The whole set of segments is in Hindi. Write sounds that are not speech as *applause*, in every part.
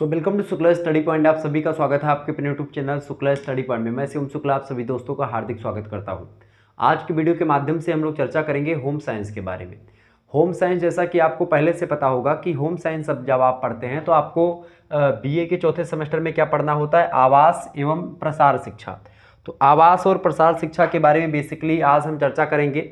so welcome to Shukla study point आप सभी का स्वागत है आपके अपने YouTube channel Shukla study point में मैं सिम शुक्ला आप सभी दोस्तों का हार्दिक स्वागत करता हूँ आज की वीडियो के माध्यम से हम लोग चर्चा करेंगे होम साइंस के बारे में होम साइंस जैसा कि आपको पहले से पता होगा कि होम साइंस अब जब आप पढ़ते हैं तो आपको बी के चौथे सेमेस्टर में क्या पढ़ना होता है आवास एवं प्रसार शिक्षा तो आवास और प्रसार शिक्षा के बारे में बेसिकली आज हम चर्चा करेंगे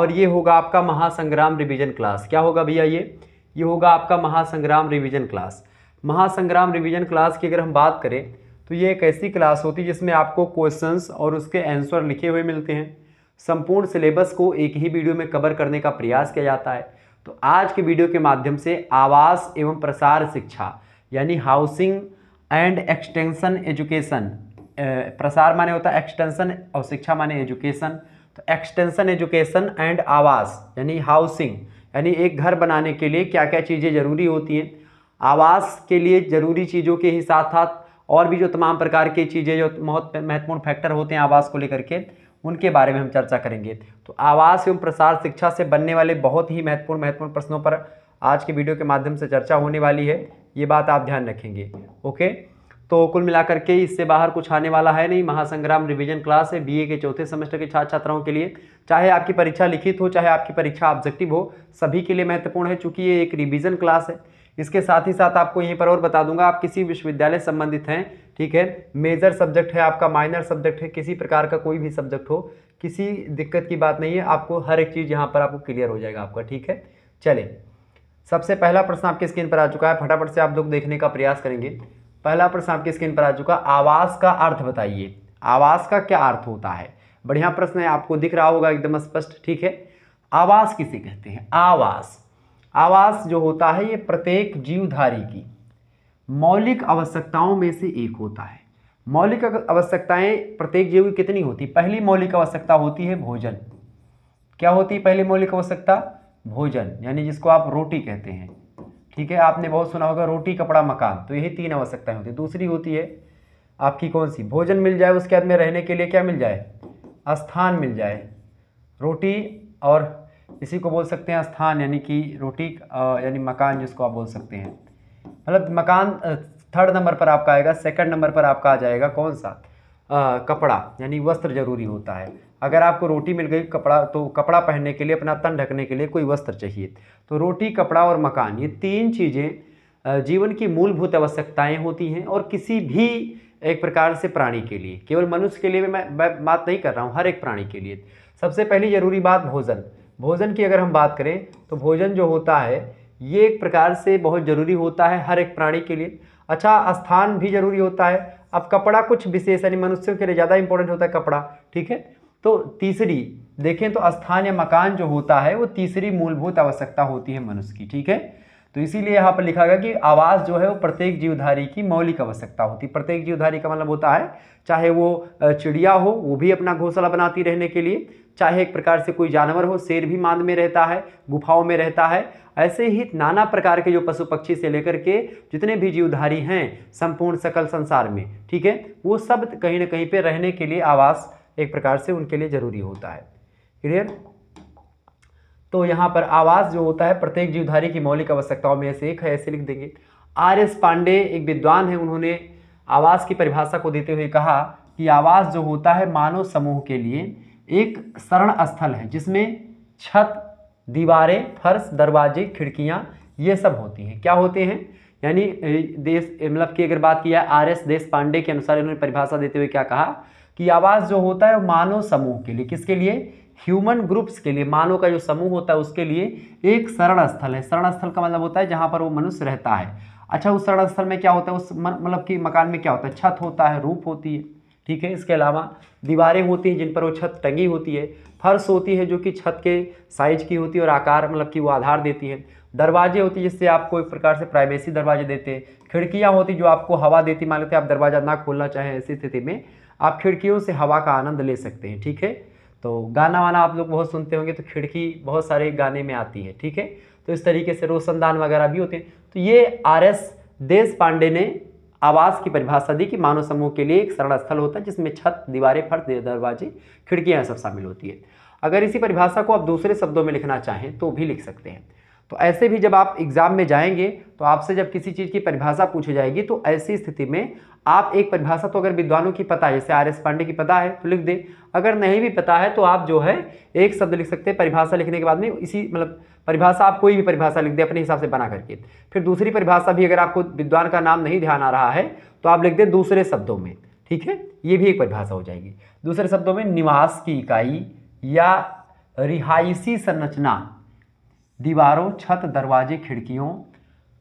और ये होगा आपका महासंग्राम रिविजन क्लास क्या होगा भैया ये ये होगा आपका महासंग्राम रिविजन क्लास महासंग्राम रिवीजन क्लास की अगर हम बात करें तो ये एक ऐसी क्लास होती है जिसमें आपको क्वेश्चंस और उसके आंसर लिखे हुए मिलते हैं संपूर्ण सिलेबस को एक ही वीडियो में कवर करने का प्रयास किया जाता है तो आज के वीडियो के माध्यम से आवास एवं प्रसार शिक्षा यानी हाउसिंग एंड एक्सटेंशन एजुकेशन प्रसार माने होता है एक्सटेंशन और शिक्षा माने एजुकेशन तो एक्सटेंशन एजुकेशन एंड आवास यानी हाउसिंग यानी एक घर बनाने के लिए क्या क्या चीज़ें ज़रूरी होती हैं आवास के लिए ज़रूरी चीज़ों के ही साथ साथ और भी जो तमाम प्रकार की चीज़ें जो बहुत महत्वपूर्ण फैक्टर होते हैं आवास को लेकर के उनके बारे में हम चर्चा करेंगे तो आवास एवं प्रसार शिक्षा से बनने वाले बहुत ही महत्वपूर्ण महत्वपूर्ण प्रश्नों पर आज के वीडियो के माध्यम से चर्चा होने वाली है ये बात आप ध्यान रखेंगे ओके तो कुल मिलाकर के इससे बाहर कुछ आने वाला है नहीं महासंग्राम रिवीजन क्लास है बीए के चौथे सेमेस्टर के छात्र छात्राओं के लिए चाहे आपकी परीक्षा लिखित हो चाहे आपकी परीक्षा ऑब्जेक्टिव हो सभी के लिए महत्वपूर्ण है चूँकि ये एक रिवीजन क्लास है इसके साथ ही साथ आपको यहीं पर और बता दूंगा आप किसी विश्वविद्यालय संबंधित हैं ठीक है मेजर सब्जेक्ट है आपका माइनर सब्जेक्ट है किसी प्रकार का कोई भी सब्जेक्ट हो किसी दिक्कत की बात नहीं है आपको हर एक चीज़ यहाँ पर आपको क्लियर हो जाएगा आपका ठीक है चले सबसे पहला प्रश्न आपकी स्क्रीन पर आ चुका है फटाफट से आप लोग देखने का प्रयास करेंगे पहला प्रश्न आपकी स्क्रीन पर आ चुका आवास का अर्थ बताइए आवास का क्या अर्थ होता है बढ़िया प्रश्न है आपको दिख रहा होगा एकदम स्पष्ट ठीक है आवास किसे कहते हैं आवास आवास जो होता है ये प्रत्येक जीवधारी की मौलिक आवश्यकताओं में से एक होता है मौलिक आवश्यकताएं प्रत्येक जीव की कितनी होती पहली मौलिक आवश्यकता होती है भोजन क्या होती है पहली मौलिक आवश्यकता भोजन यानी जिसको आप रोटी कहते हैं ठीक है आपने बहुत सुना होगा रोटी कपड़ा मकान तो यही तीन आवश्यकताएं होती है दूसरी होती है आपकी कौन सी भोजन मिल जाए उसके बाद में रहने के लिए क्या मिल जाए स्थान मिल जाए रोटी और इसी को बोल सकते हैं स्थान यानी कि रोटी यानी मकान जिसको आप बोल सकते हैं मतलब मकान थर्ड नंबर पर आपका आएगा सेकंड नंबर पर आपका आ जाएगा कौन सा आ, कपड़ा यानी वस्त्र जरूरी होता है अगर आपको रोटी मिल गई कपड़ा तो कपड़ा पहनने के लिए अपना तन ढकने के लिए कोई वस्त्र चाहिए तो रोटी कपड़ा और मकान ये तीन चीज़ें जीवन की मूलभूत आवश्यकताएँ होती हैं और किसी भी एक प्रकार से प्राणी के लिए केवल मनुष्य के लिए मैं, मैं बात नहीं कर रहा हूँ हर एक प्राणी के लिए सबसे पहली जरूरी बात भोजन भोजन की अगर हम बात करें तो भोजन जो होता है ये एक प्रकार से बहुत ज़रूरी होता है हर एक प्राणी के लिए अच्छा स्थान भी ज़रूरी होता है अब कपड़ा कुछ विशेष यानी मनुष्यों के लिए ज़्यादा इंपॉर्टेंट होता है कपड़ा ठीक है तो तीसरी देखें तो स्थान या मकान जो होता है वो तीसरी मूलभूत आवश्यकता होती है मनुष्य की ठीक है तो इसीलिए यहाँ पर लिखा गया कि आवास जो है वो प्रत्येक जीवधारी की मौलिक आवश्यकता होती है प्रत्येक जीवधारी का मतलब होता है चाहे वो चिड़िया हो वो भी अपना घोंसला बनाती रहने के लिए चाहे एक प्रकार से कोई जानवर हो शेर भी मांद में रहता है गुफाओं में रहता है ऐसे ही नाना प्रकार के जो पशु पक्षी से लेकर के जितने भी जीवधारी हैं संपूर्ण सकल संसार में ठीक है वो सब कहीं ना कहीं पर रहने के लिए आवास एक प्रकार से उनके लिए ज़रूरी होता है क्लियर तो यहाँ पर आवास जो होता है प्रत्येक जीवधारी की मौलिक आवश्यकताओं में से एक है ऐसे लिख देंगे आर एस पांडे एक विद्वान है उन्होंने आवास की परिभाषा को देते हुए कहा कि आवास जो होता है मानव समूह के लिए एक शरण स्थल है जिसमें छत दीवारें फर्श दरवाजे खिड़कियाँ ये सब होती हैं क्या होते हैं यानी देश मतलब की अगर बात की जाए आर एस देश पांडे के अनुसार इन्होंने परिभाषा देते हुए क्या कहा कि आवास जो होता है वो मानव समूह के लिए किसके लिए ह्यूमन ग्रुप्स के लिए मानव का जो समूह होता है उसके लिए एक शरण स्थल है शरण स्थल का मतलब होता है जहाँ पर वो मनुष्य रहता है अच्छा उस शरण स्थल में क्या होता है उस मतलब कि मकान में क्या होता है छत होता है रूप होती है ठीक है इसके अलावा दीवारें होती हैं जिन पर वो छत टंगी होती है फर्श होती है जो कि छत के साइज की होती है और आकार मतलब कि वो आधार देती है दरवाजे होती है जिससे आपको एक प्रकार से प्राइवेसी दरवाजे देते हैं खिड़कियाँ होती जो आपको हवा देती मान लेते आप दरवाज़ा ना खोलना चाहें ऐसी स्थिति में आप खिड़कियों से हवा का आनंद ले सकते हैं ठीक है तो गाना वाना आप लोग बहुत सुनते होंगे तो खिड़की बहुत सारे गाने में आती है ठीक है तो इस तरीके से रोशनदान वगैरह भी होते हैं तो ये आर एस देश पांडे ने आवास की परिभाषा दी कि मानव समूह के लिए एक शरण स्थल होता है जिसमें छत दीवारें फर्श दरवाजे खिड़कियाँ सब शामिल होती है अगर इसी परिभाषा को आप दूसरे शब्दों में लिखना चाहें तो भी लिख सकते हैं तो ऐसे भी जब आप एग्ज़ाम में जाएंगे तो आपसे जब किसी चीज़ की परिभाषा पूछी जाएगी तो ऐसी स्थिति में आप एक परिभाषा तो अगर विद्वानों की पता है जैसे आर एस पांडे की पता है तो लिख दें अगर नहीं भी पता है तो आप जो है एक शब्द लिख सकते हैं परिभाषा लिखने के बाद में इसी मतलब परिभाषा आप कोई भी परिभाषा लिख दें अपने हिसाब से बना करके फिर दूसरी परिभाषा भी अगर आपको विद्वान का नाम नहीं ध्यान आ रहा है तो आप लिख दें दूसरे शब्दों में ठीक है ये भी एक परिभाषा हो जाएगी दूसरे शब्दों में निवास की इकाई या रिहायशी संरचना दीवारों छत दरवाजे खिड़कियों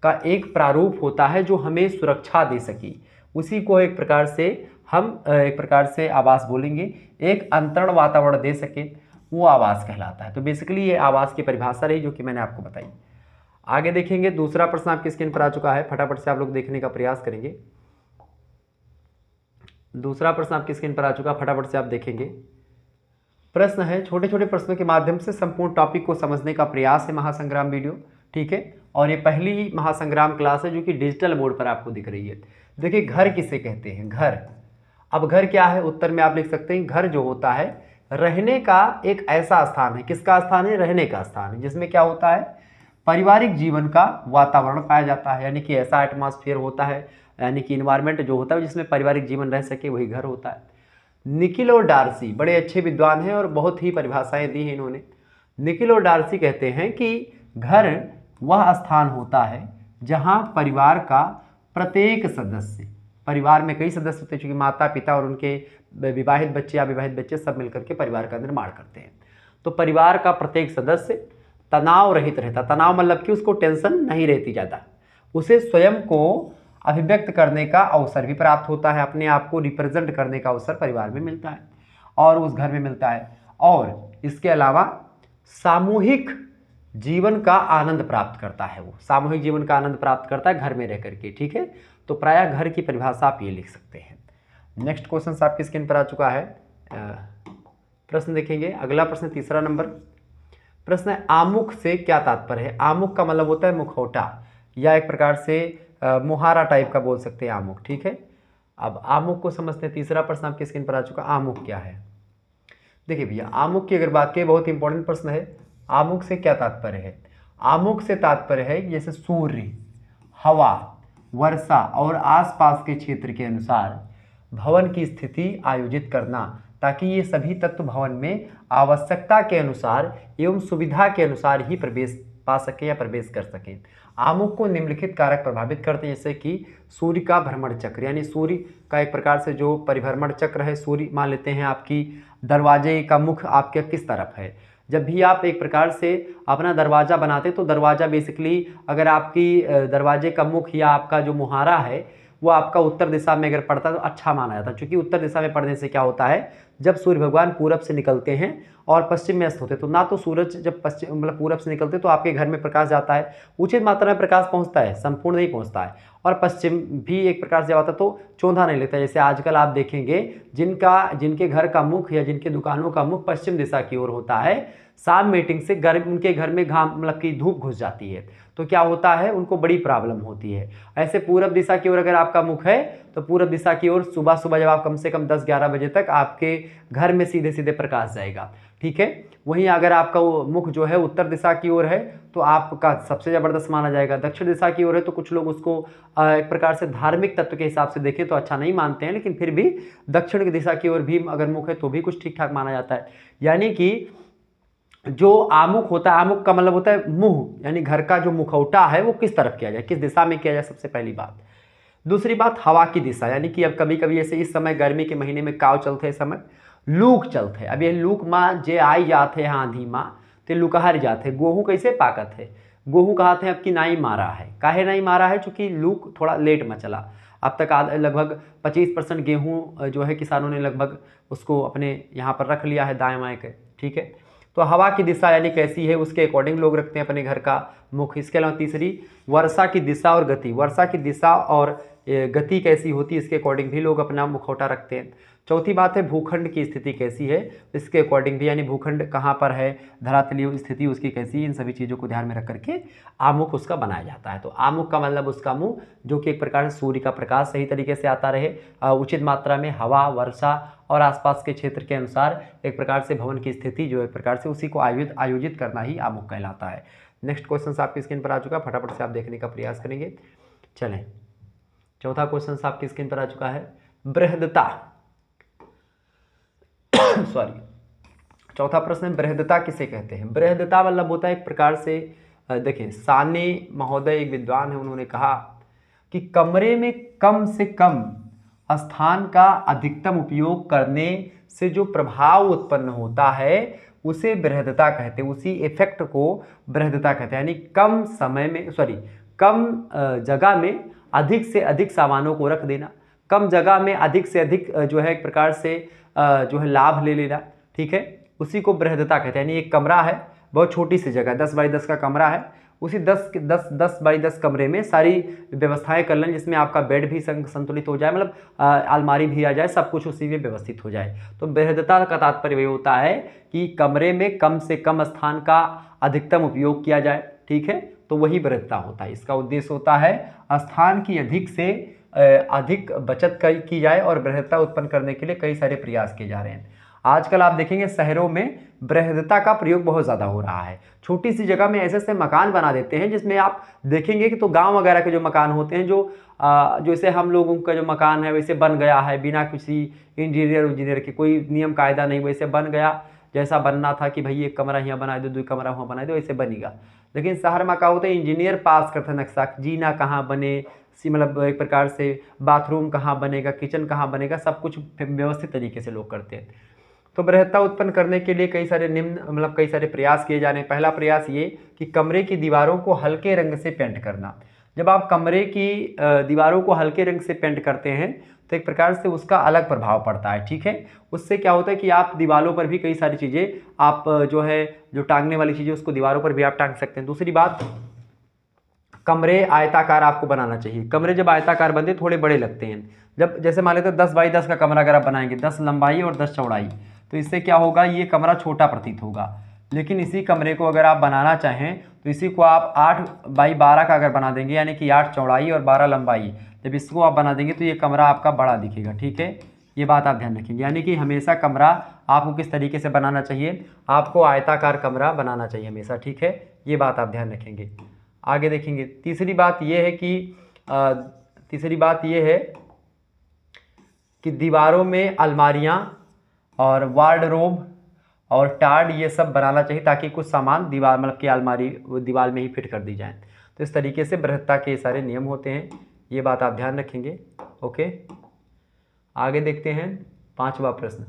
का एक प्रारूप होता है जो हमें सुरक्षा दे सके उसी को एक प्रकार से हम एक प्रकार से आवास बोलेंगे एक अंतरण वातावरण दे सकें वो आवास कहलाता है तो बेसिकली ये आवास की परिभाषा रही जो कि मैंने आपको बताई आगे देखेंगे दूसरा प्रश्न आपकी स्क्रीन पर आ चुका है फटाफट से आप लोग देखने का प्रयास करेंगे दूसरा प्रश्न आपकी स्क्रीन पर आ चुका फटाफट से आप देखेंगे प्रश्न है छोटे छोटे प्रश्नों के माध्यम से संपूर्ण टॉपिक को समझने का प्रयास है महासंग्राम वीडियो ठीक है और ये पहली महासंग्राम क्लास है जो कि डिजिटल मोड पर आपको दिख रही है देखिए घर किसे कहते हैं घर अब घर क्या है उत्तर में आप लिख सकते हैं घर जो होता है रहने का एक ऐसा स्थान है किसका स्थान है रहने का स्थान है जिसमें क्या होता है पारिवारिक जीवन का वातावरण पाया जाता है यानी कि ऐसा एटमॉस्फेयर होता है यानी कि इन्वायरमेंट जो होता है जिसमें पारिवारिक जीवन रह सके वही घर होता है निकिलो और डार्सी बड़े अच्छे विद्वान हैं और बहुत ही परिभाषाएं दी हैं इन्होंने निकिलो और डार्सी कहते हैं कि घर वह स्थान होता है जहाँ परिवार का प्रत्येक सदस्य परिवार में कई सदस्य होते हैं चूँकि माता पिता और उनके विवाहित बच्चे या विवाहित बच्चे सब मिलकर के परिवार का निर्माण करते हैं तो परिवार का प्रत्येक सदस्य तनाव रहित रहता तनाव मतलब कि उसको टेंशन नहीं रहती ज़्यादा उसे स्वयं को अभिव्यक्त करने का अवसर भी प्राप्त होता है अपने आप को रिप्रेजेंट करने का अवसर परिवार में मिलता है और उस घर में मिलता है और इसके अलावा सामूहिक जीवन का आनंद प्राप्त करता है वो सामूहिक जीवन का आनंद प्राप्त करता है घर में रह करके ठीक है तो प्रायः घर की परिभाषा आप ये लिख सकते हैं नेक्स्ट क्वेश्चन आपकी स्क्रीन पर आ चुका है प्रश्न देखेंगे अगला प्रश्न तीसरा नंबर प्रश्न आमुख से क्या तात्पर्य है आमुख का मतलब होता है मुखौटा या एक प्रकार से मुहारा टाइप का बोल सकते हैं आमुख ठीक है अब आमुख को समझते हैं तीसरा प्रश्न आपकी स्क्रीन पर आ चुका आमुख क्या है देखिए भैया आमुख की अगर बात की बहुत इंपॉर्टेंट प्रश्न है आमुख से क्या तात्पर्य है आमुख से तात्पर्य है जैसे सूर्य हवा वर्षा और आसपास के क्षेत्र के अनुसार भवन की स्थिति आयोजित करना ताकि ये सभी तत्व भवन में आवश्यकता के अनुसार एवं सुविधा के अनुसार ही प्रवेश पा सके या प्रवेश कर सके आमुख को निम्नलिखित कारक प्रभावित करते हैं जैसे कि सूर्य का भ्रमण चक्र यानी सूर्य का एक प्रकार से जो परिभ्रमण चक्र है सूर्य मान लेते हैं आपकी दरवाजे का मुख आपके किस तरफ है जब भी आप एक प्रकार से अपना दरवाज़ा बनाते तो दरवाज़ा बेसिकली अगर आपकी दरवाजे का मुख या आपका जो मुहारा है वो आपका उत्तर दिशा में अगर पड़ता तो अच्छा माना जाता क्योंकि उत्तर दिशा में पड़ने से क्या होता है जब सूर्य भगवान पूरब से निकलते हैं और पश्चिम में अस्त होते तो ना तो सूरज जब पश्चिम मतलब पूरब से निकलते तो आपके घर में प्रकाश जाता है उचित मात्रा में प्रकाश पहुंचता है संपूर्ण नहीं पहुंचता है और पश्चिम भी एक प्रकार से आता तो चौंधा नहीं लगता जैसे आजकल आप देखेंगे जिनका जिनके घर का मुख या जिनके दुकानों का मुख पश्चिम दिशा की ओर होता है शाम मीटिंग से घर उनके घर में घाम मतलब की धूप घुस जाती है तो क्या होता है उनको बड़ी प्रॉब्लम होती है ऐसे पूरब दिशा की ओर अगर आपका मुख है तो पूरब दिशा की ओर सुबह सुबह जब आप कम से कम दस ग्यारह बजे तक आपके घर में सीधे सीधे प्रकाश जाएगा ठीक है वहीं अगर आपका वो मुख जो है उत्तर दिशा की ओर है तो आपका सबसे ज़बरदस्त माना जाएगा दक्षिण दिशा की ओर है तो कुछ लोग उसको एक प्रकार से धार्मिक तत्व के हिसाब से देखें तो अच्छा नहीं मानते हैं लेकिन फिर भी दक्षिण की दिशा की ओर भी अगर मुख है तो भी कुछ ठीक ठाक माना जाता है यानी कि जो आमुख होता है आमुख का मतलब होता है मुँह यानी घर का जो मुखौटा है वो किस तरफ किया जाए किस दिशा में किया जाए सबसे पहली बात दूसरी बात हवा की दिशा यानी कि अब कभी कभी ऐसे इस समय गर्मी के महीने में काव चलते हैं समय लूक चलते अब ये लूक माँ जे आई जाते हैं आंधी माँ तो लुकहर जाते गोहू कैसे पाकत है गोहू कहते हैं अब कि नहीं मारा है काहे नहीं मारा है चूँकि लूक थोड़ा लेट में चला अब तक लगभग 25 परसेंट गेहूँ जो है किसानों ने लगभग उसको अपने यहाँ पर रख लिया है दाएँ बाएँ के ठीक है तो हवा की दिशा यानी कैसी है उसके अकॉर्डिंग लोग रखते हैं अपने घर का मुख इसके अलावा तीसरी वर्षा की दिशा और गति वर्षा की दिशा और गति कैसी होती है इसके अकॉर्डिंग भी लोग अपना मुखौटा रखते हैं चौथी बात है भूखंड की स्थिति कैसी है इसके अकॉर्डिंग भी यानी भूखंड कहाँ पर है धरातलीय स्थिति उसकी कैसी इन सभी चीज़ों को ध्यान में रख करके आमुख उसका बनाया जाता है तो आमुख का मतलब उसका मुँह जो कि एक प्रकार से सूर्य का प्रकाश सही तरीके से आता रहे उचित मात्रा में हवा वर्षा और आसपास के क्षेत्र के अनुसार एक प्रकार से भवन की स्थिति जो एक प्रकार से उसी को आयोजित आयोजित करना ही आमुख कहलाता है नेक्स्ट क्वेश्चन आपकी स्क्रीन पर आ चुका फटाफट से आप देखने का प्रयास करेंगे चलें चौथा क्वेश्चन आपकी स्क्रीन पर आ चुका है बृहदता सॉरी *coughs* चौथा प्रश्न है बृहदता किसे कहते हैं बृहदता मतलब होता है एक प्रकार से देखिए साने महोदय एक विद्वान है उन्होंने कहा कि कमरे में कम से कम स्थान का अधिकतम उपयोग करने से जो प्रभाव उत्पन्न होता है उसे बृहदता कहते हैं उसी इफेक्ट को बृहदता कहते हैं यानी कम समय में सॉरी कम जगह में अधिक से अधिक सामानों को रख देना कम जगह में अधिक से अधिक जो है एक प्रकार से जो है लाभ ले लेना ठीक है उसी को बृहदता कहते हैं यानी एक कमरा है बहुत छोटी सी जगह दस बाई दस का कमरा है उसी दस दस दस बाई दस कमरे में सारी व्यवस्थाएं कर लें जिसमें आपका बेड भी संतुलित हो जाए मतलब अलमारी भी आ जाए सब कुछ उसी में व्यवस्थित हो जाए तो बेहदता का तात्पर्य होता है कि कमरे में कम से कम स्थान का अधिकतम उपयोग किया जाए ठीक है तो वही वृद्धता होता है इसका उद्देश्य होता है स्थान की अधिक से अधिक बचत की जाए और वृद्धता उत्पन्न करने के लिए कई सारे प्रयास किए जा रहे हैं आजकल आप देखेंगे शहरों में बृहदता का प्रयोग बहुत ज़्यादा हो रहा है छोटी सी जगह में ऐसे ऐसे मकान बना देते हैं जिसमें आप देखेंगे कि तो गांव वगैरह के जो मकान होते हैं जो जैसे जो हम लोगों का जो मकान है वैसे बन गया है बिना किसी इंजीनियर उन्जीनियर के कोई नियम कायदा नहीं वैसे बन गया जैसा बनना था कि भाई एक कमरा यहाँ बना दो दो कमरा वहाँ बना दो ऐसे बनेगा लेकिन में क्या होता है इंजीनियर पास करता है नक्शा जीना कहाँ बने मतलब एक प्रकार से बाथरूम कहाँ बनेगा किचन कहाँ बनेगा सब कुछ व्यवस्थित तरीके से लोग करते हैं तो बृहत्ता उत्पन्न करने के लिए कई सारे निम्न मतलब कई सारे प्रयास किए जा रहे हैं पहला प्रयास ये कि कमरे की दीवारों को हल्के रंग से पेंट करना जब आप कमरे की दीवारों को हल्के रंग से पेंट करते हैं तो एक प्रकार से उसका अलग प्रभाव पड़ता है ठीक है उससे क्या होता है कि आप दीवारों पर भी कई सारी चीज़ें आप जो है जो टांगने वाली चीज़ें उसको दीवारों पर भी आप टांग सकते हैं दूसरी बात कमरे आयताकार आपको बनाना चाहिए कमरे जब आयताकार बनते थोड़े बड़े लगते हैं जब जैसे मान लेते हैं दस बाई दस का कमरा अगर आप बनाएंगे दस लंबाई और दस चौड़ाई तो इससे क्या होगा ये कमरा छोटा प्रतीत होगा लेकिन इसी कमरे को अगर आप बनाना चाहें तो इसी को आप आठ बाई बारह का अगर बना देंगे यानी कि आठ चौड़ाई और बारह लंबाई जब इसको आप बना देंगे तो ये कमरा आपका बड़ा दिखेगा ठीक है ये बात आप ध्यान रखेंगे यानी कि हमेशा कमरा आपको किस तरीके से बनाना चाहिए आपको आयताकार कमरा बनाना चाहिए हमेशा ठीक है ये बात आप ध्यान रखेंगे आगे देखेंगे तीसरी बात ये है कि आ, तीसरी बात ये है कि दीवारों में अलमारियाँ और वार्ड और टार्ड ये सब बनाना चाहिए ताकि कुछ सामान दीवार मतलब की अलमारी दीवार में ही फिट कर दी जाए तो इस तरीके से बृहत्ता के सारे नियम होते हैं ये बात आप ध्यान रखेंगे ओके आगे देखते हैं पांचवा प्रश्न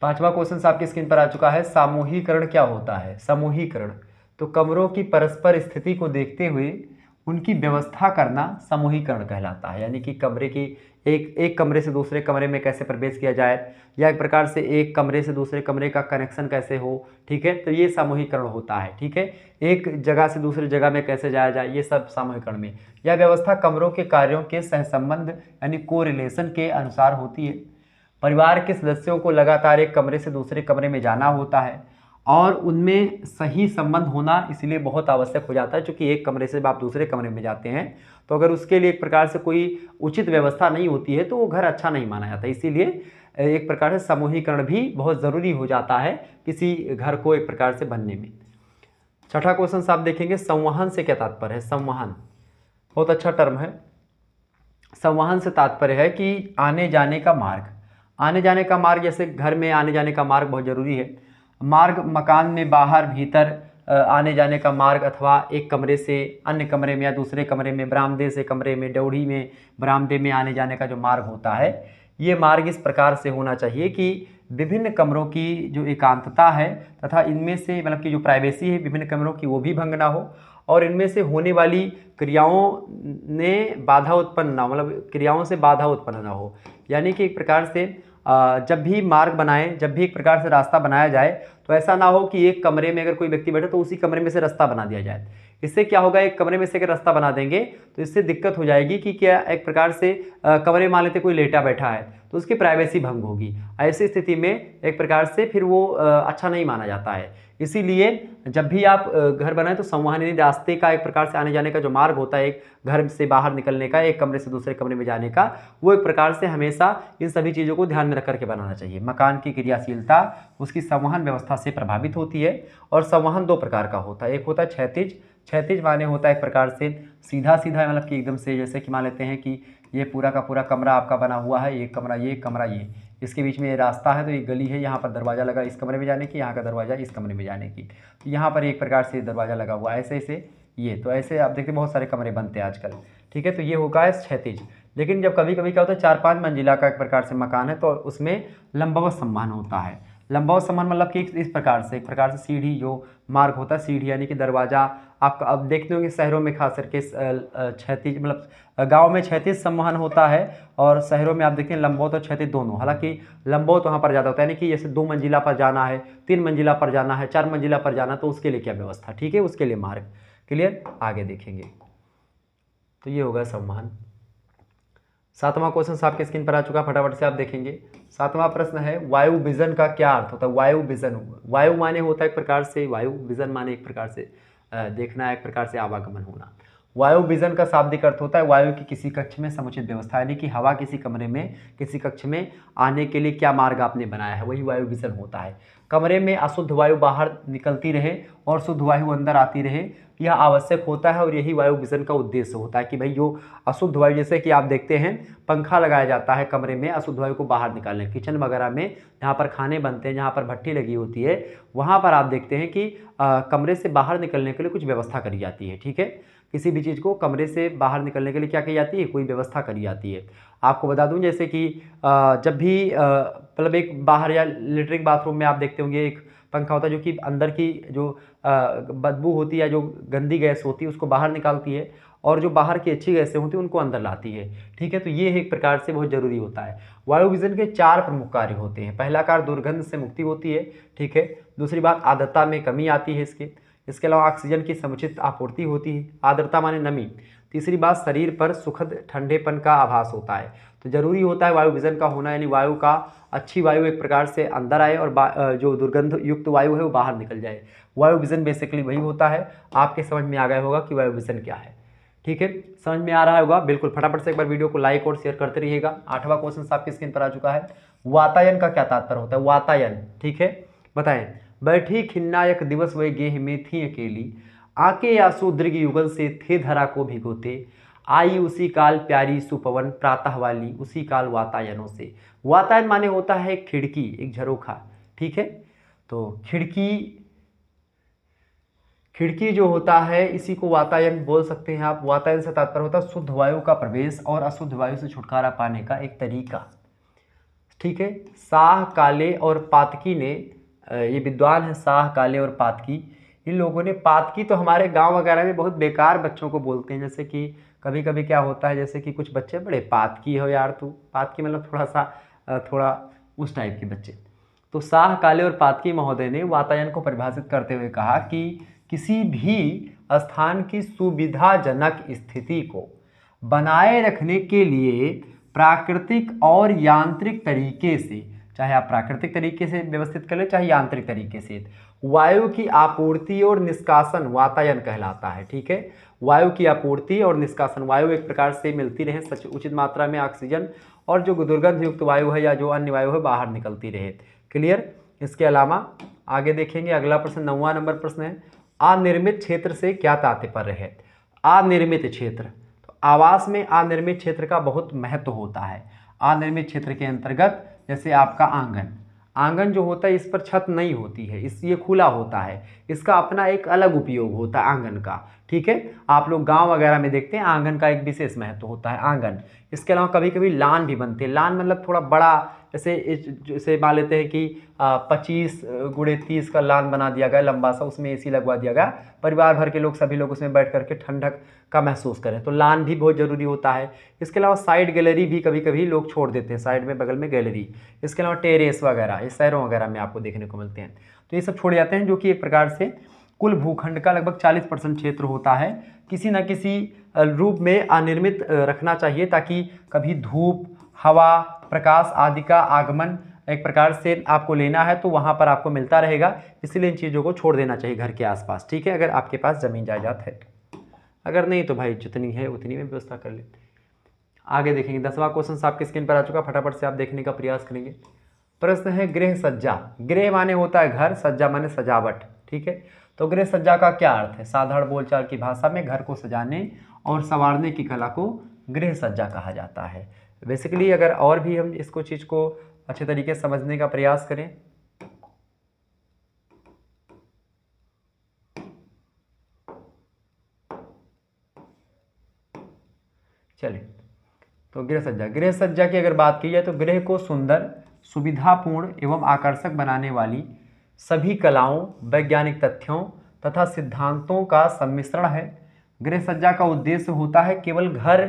पांचवा क्वेश्चन आपकी स्क्रीन पर आ चुका है सामूहिकरण क्या होता है समूहीकरण तो कमरों की परस्पर स्थिति को देखते हुए उनकी व्यवस्था करना समूहीकरण कहलाता है यानी कि कमरे की एक एक कमरे से दूसरे कमरे में कैसे प्रवेश किया जाए या एक प्रकार से एक कमरे से दूसरे कमरे का कनेक्शन कैसे हो ठीक है तो ये सामूहिकरण होता है ठीक है एक जगह से दूसरे जगह में कैसे जाया जाए ये सब सामूहिकरण में यह व्यवस्था कमरों के कार्यों के सहसंबंध यानी को के अनुसार होती है परिवार के सदस्यों को लगातार एक कमरे से दूसरे कमरे में जाना होता है और उनमें सही संबंध होना इसलिए बहुत आवश्यक हो जाता है क्योंकि एक कमरे से आप दूसरे कमरे में जाते हैं तो अगर उसके लिए एक प्रकार से कोई उचित व्यवस्था नहीं होती है तो वो घर अच्छा नहीं माना जाता इसीलिए एक प्रकार से समूहीकरण भी बहुत ज़रूरी हो जाता है किसी घर को एक प्रकार से बनने में छठा क्वेश्चन आप देखेंगे संवहन से क्या तात्पर्य है संवहन बहुत अच्छा टर्म है संवहन से तात्पर्य है कि आने जाने का मार्ग आने जाने का मार्ग जैसे घर में आने जाने का मार्ग बहुत ज़रूरी है मार्ग मकान में बाहर भीतर आने जाने का मार्ग अथवा एक कमरे से अन्य कमरे में या दूसरे कमरे में बरामदे से कमरे में डौड़ी में बरामदे में आने जाने का जो मार्ग होता है ये मार्ग इस प्रकार से होना चाहिए कि विभिन्न कमरों की जो एकांतता है तथा इनमें से मतलब कि जो प्राइवेसी है विभिन्न कमरों की वो भी भंग ना हो और इनमें से होने वाली क्रियाओं ने बाधा उत्पन्न ना हो मतलब क्रियाओं से बाधा उत्पन्न ना हो यानी कि एक प्रकार से जब भी मार्ग बनाएं जब भी एक प्रकार से रास्ता बनाया जाए तो ऐसा ना हो कि एक कमरे में अगर कोई व्यक्ति बैठे तो उसी कमरे में से रास्ता बना दिया जाए इससे क्या होगा एक कमरे में से एक रास्ता बना देंगे तो इससे दिक्कत हो जाएगी कि क्या एक प्रकार से आ, कमरे मान लेते कोई लेटा बैठा है तो उसकी प्राइवेसी भंग होगी ऐसी स्थिति में एक प्रकार से फिर वो आ, अच्छा नहीं माना जाता है इसीलिए जब भी आप घर बनाएं तो संवहनी रास्ते का एक प्रकार से आने जाने का जो मार्ग होता है एक घर से बाहर निकलने का एक कमरे से दूसरे कमरे में जाने का वो एक प्रकार से हमेशा इन सभी चीज़ों को ध्यान में रख करके बनाना चाहिए मकान की क्रियाशीलता उसकी संवहन व्यवस्था से प्रभावित होती है और संवहन दो प्रकार का होता है एक होता है क्षैतिज क्षैतिज माने होता है एक प्रकार से सीधा सीधा मतलब कि एकदम से जैसे कि मान लेते हैं कि ये पूरा का पूरा कमरा आपका बना हुआ है ये कमरा ये कमरा ये इसके बीच में ये रास्ता है तो ये गली है यहाँ पर दरवाज़ा लगा इस कमरे में जाने की यहाँ का दरवाज़ा इस कमरे में जाने की तो यहाँ पर एक प्रकार से दरवाज़ा लगा हुआ है ऐसे ऐसे ये तो ऐसे आप देखते बहुत सारे कमरे बनते हैं आजकल ठीक है तो ये होगा है क्षैतिज लेकिन जब कभी कभी क्या होता है चार पाँच मंजिला का एक प्रकार से मकान है तो उसमें लंबवत सम्मान होता है लंबाव समान मतलब कि इस प्रकार से एक प्रकार से सीढ़ी जो मार्ग होता है सीढ़ी यानी कि दरवाज़ा आपका अब देखते होंगे शहरों में खास करके क्षैतिज मतलब गांव में क्षैतिज सम्मान होता है और शहरों में आप देखें हैं लंबौत और क्षैतिज दोनों हालांकि लंबौत वहाँ पर ज़्यादा होता है यानी कि जैसे दो मंजिला पर जाना है तीन मंजिला पर जाना है चार मंजिला पर जाना तो उसके लिए क्या व्यवस्था ठीक है उसके लिए मार्ग क्लियर आगे देखेंगे तो ये होगा सम्मान सातवां क्वेश्चन आपके स्क्रीन पर आ चुका फटाफट से आप देखेंगे सातवां प्रश्न है वायु विजन का क्या अर्थ होता है वायु विजन वायु माने होता है एक प्रकार से वायु विजन माने एक प्रकार से देखना एक प्रकार से आवागमन होना वायु विजन का शाब्दिक अर्थ होता है वायु की किसी कक्ष में समुचित व्यवस्था यानी कि हवा किसी कमरे में किसी कक्ष में आने के लिए क्या मार्ग आपने बनाया है वही वायु विजन होता है कमरे में अशुद्ध वायु बाहर निकलती रहे और शुद्ध वायु अंदर आती रहे यह आवश्यक होता है और यही वायु विसर्जन का उद्देश्य होता है कि भाई जो अशुद्ध वायु जैसे कि आप देखते हैं पंखा लगाया जाता है कमरे में अशुद्ध वायु को बाहर निकालने किचन वगैरह में जहाँ पर खाने बनते हैं जहाँ पर भट्टी लगी होती है वहाँ पर आप देखते हैं कि आ, कमरे से बाहर निकलने के लिए कुछ व्यवस्था करी जाती है ठीक है किसी भी चीज़ को कमरे से बाहर निकलने के लिए क्या की जाती है कोई व्यवस्था करी जाती है आपको बता दूँ जैसे कि जब भी मतलब एक बाहर या लेटरिन बाथरूम में आप देखते होंगे एक पंखा होता है जो कि अंदर की जो बदबू होती है जो गंदी गैस होती है उसको बाहर निकालती है और जो बाहर की अच्छी गैसें होती हैं उनको अंदर लाती है ठीक है तो ये एक प्रकार से बहुत ज़रूरी होता है वायुविजन के चार प्रमुख कार्य होते हैं पहला कार्य दुर्गंध से मुक्ति होती है ठीक है दूसरी बात आर्द्रता में कमी आती है इसके इसके अलावा ऑक्सीजन की समुचित आपूर्ति होती है आर्द्रता माने नमी तीसरी बात शरीर पर सुखद ठंडेपन का आभास होता है तो जरूरी होता है वायु विजन का होना यानी वायु का अच्छी वायु एक प्रकार से अंदर आए और जो दुर्गंध युक्त वायु है वो बाहर निकल जाए वायु विजन बेसिकली वही होता है आपके समझ में आ गया होगा कि वायु विजन क्या है ठीक है समझ में आ रहा होगा बिल्कुल फटाफट से एक बार वीडियो को लाइक और शेयर करते रहिएगा आठवां क्वेश्चन आपकी स्क्रीन पर आ चुका है वातायन का क्या तात्पर्य होता है वातायन ठीक है बताएं बैठी खिन्नायक दिवस वे गेह मेथी अकेली आके या दीर्घ युगल से थे धरा को भिगोते आई उसी काल प्यारी सुपवन प्रातः वाली उसी काल वातायनों से वातायन माने होता है खिड़की एक झरोखा ठीक है तो खिड़की खिड़की जो होता है इसी को वातायन बोल सकते हैं आप वातायन से तात्पर्य होता है शुद्ध वायु का प्रवेश और अशुद्ध वायु से छुटकारा पाने का एक तरीका ठीक है शाह काले और पातकी ने ये विद्वान है शाह काले और पातकी इन लोगों ने पात की तो हमारे गांव वगैरह में बहुत बेकार बच्चों को बोलते हैं जैसे कि कभी कभी क्या होता है जैसे कि कुछ बच्चे बड़े पात की हो यार तू पात की मतलब थोड़ा सा थोड़ा उस टाइप के बच्चे तो शाह काले और पातकी महोदय ने वातायन को परिभाषित करते हुए कहा कि किसी भी स्थान की सुविधाजनक स्थिति को बनाए रखने के लिए प्राकृतिक और यांत्रिक तरीके से चाहे आप प्राकृतिक तरीके से व्यवस्थित कर लें चाहे यांत्रिक तरीके से वायु की आपूर्ति और निष्कासन वातायन कहलाता है ठीक है वायु की आपूर्ति और निष्कासन वायु एक प्रकार से मिलती रहे सच उचित मात्रा में ऑक्सीजन और जो दुर्गंध युक्त वायु है या जो अन्य वायु है बाहर निकलती रहे क्लियर इसके अलावा आगे देखेंगे अगला प्रश्न नौवा नंबर प्रश्न है अनिर्मित क्षेत्र से क्या तात्पर्य है अनिर्मित क्षेत्र तो आवास में अनिर्मित क्षेत्र का बहुत महत्व होता है अनिर्मित क्षेत्र के अंतर्गत जैसे आपका आंगन आंगन जो होता है इस पर छत नहीं होती है इस ये खुला होता है इसका अपना एक अलग उपयोग होता है आंगन का ठीक है आप लोग गांव वगैरह में देखते हैं आंगन का एक विशेष महत्व होता है आंगन इसके अलावा कभी कभी लान भी बनते हैं लान मतलब थोड़ा बड़ा जैसे जैसे मान लेते हैं कि पच्चीस गुड़े तीस का लान बना दिया गया लंबा सा उसमें एसी लगवा दिया गया परिवार भर के लोग सभी लोग उसमें बैठ करके ठंडक का महसूस करें तो लान भी बहुत ज़रूरी होता है इसके अलावा साइड गैलरी भी कभी कभी लोग छोड़ देते हैं साइड में बगल में गैलरी इसके अलावा टेरेस वगैरह ये शहरों वगैरह में आपको देखने को मिलते हैं तो ये सब छोड़ जाते हैं जो कि एक प्रकार से कुल भूखंड का लगभग 40 परसेंट क्षेत्र होता है किसी न किसी रूप में अनिर्मित रखना चाहिए ताकि कभी धूप हवा प्रकाश आदि का आगमन एक प्रकार से आपको लेना है तो वहाँ पर आपको मिलता रहेगा इसलिए इन चीज़ों को छोड़ देना चाहिए घर के आसपास ठीक है अगर आपके पास ज़मीन जायदाद है अगर नहीं तो भाई जितनी है उतनी में व्यवस्था कर लेते आगे देखेंगे दसवां क्वेश्चन आपके स्क्रीन पर आ चुका फटाफट से आप देखने का प्रयास करेंगे प्रश्न है गृह सज्जा गृह माने होता है घर सज्जा माने सजावट ठीक है तो गृह सज्जा का क्या अर्थ है साधारण बोलचाल की भाषा में घर को सजाने और संवारने की कला को गृह सज्जा कहा जाता है बेसिकली अगर और भी हम इसको चीज़ को अच्छे तरीके से समझने का प्रयास करें चलिए तो गृह सज्जा गृह सज्जा की अगर बात की जाए तो गृह को सुंदर सुविधापूर्ण एवं आकर्षक बनाने वाली सभी कलाओं वैज्ञानिक तथ्यों तथा सिद्धांतों का सम्मिश्रण है गृह सज्जा का उद्देश्य होता है केवल घर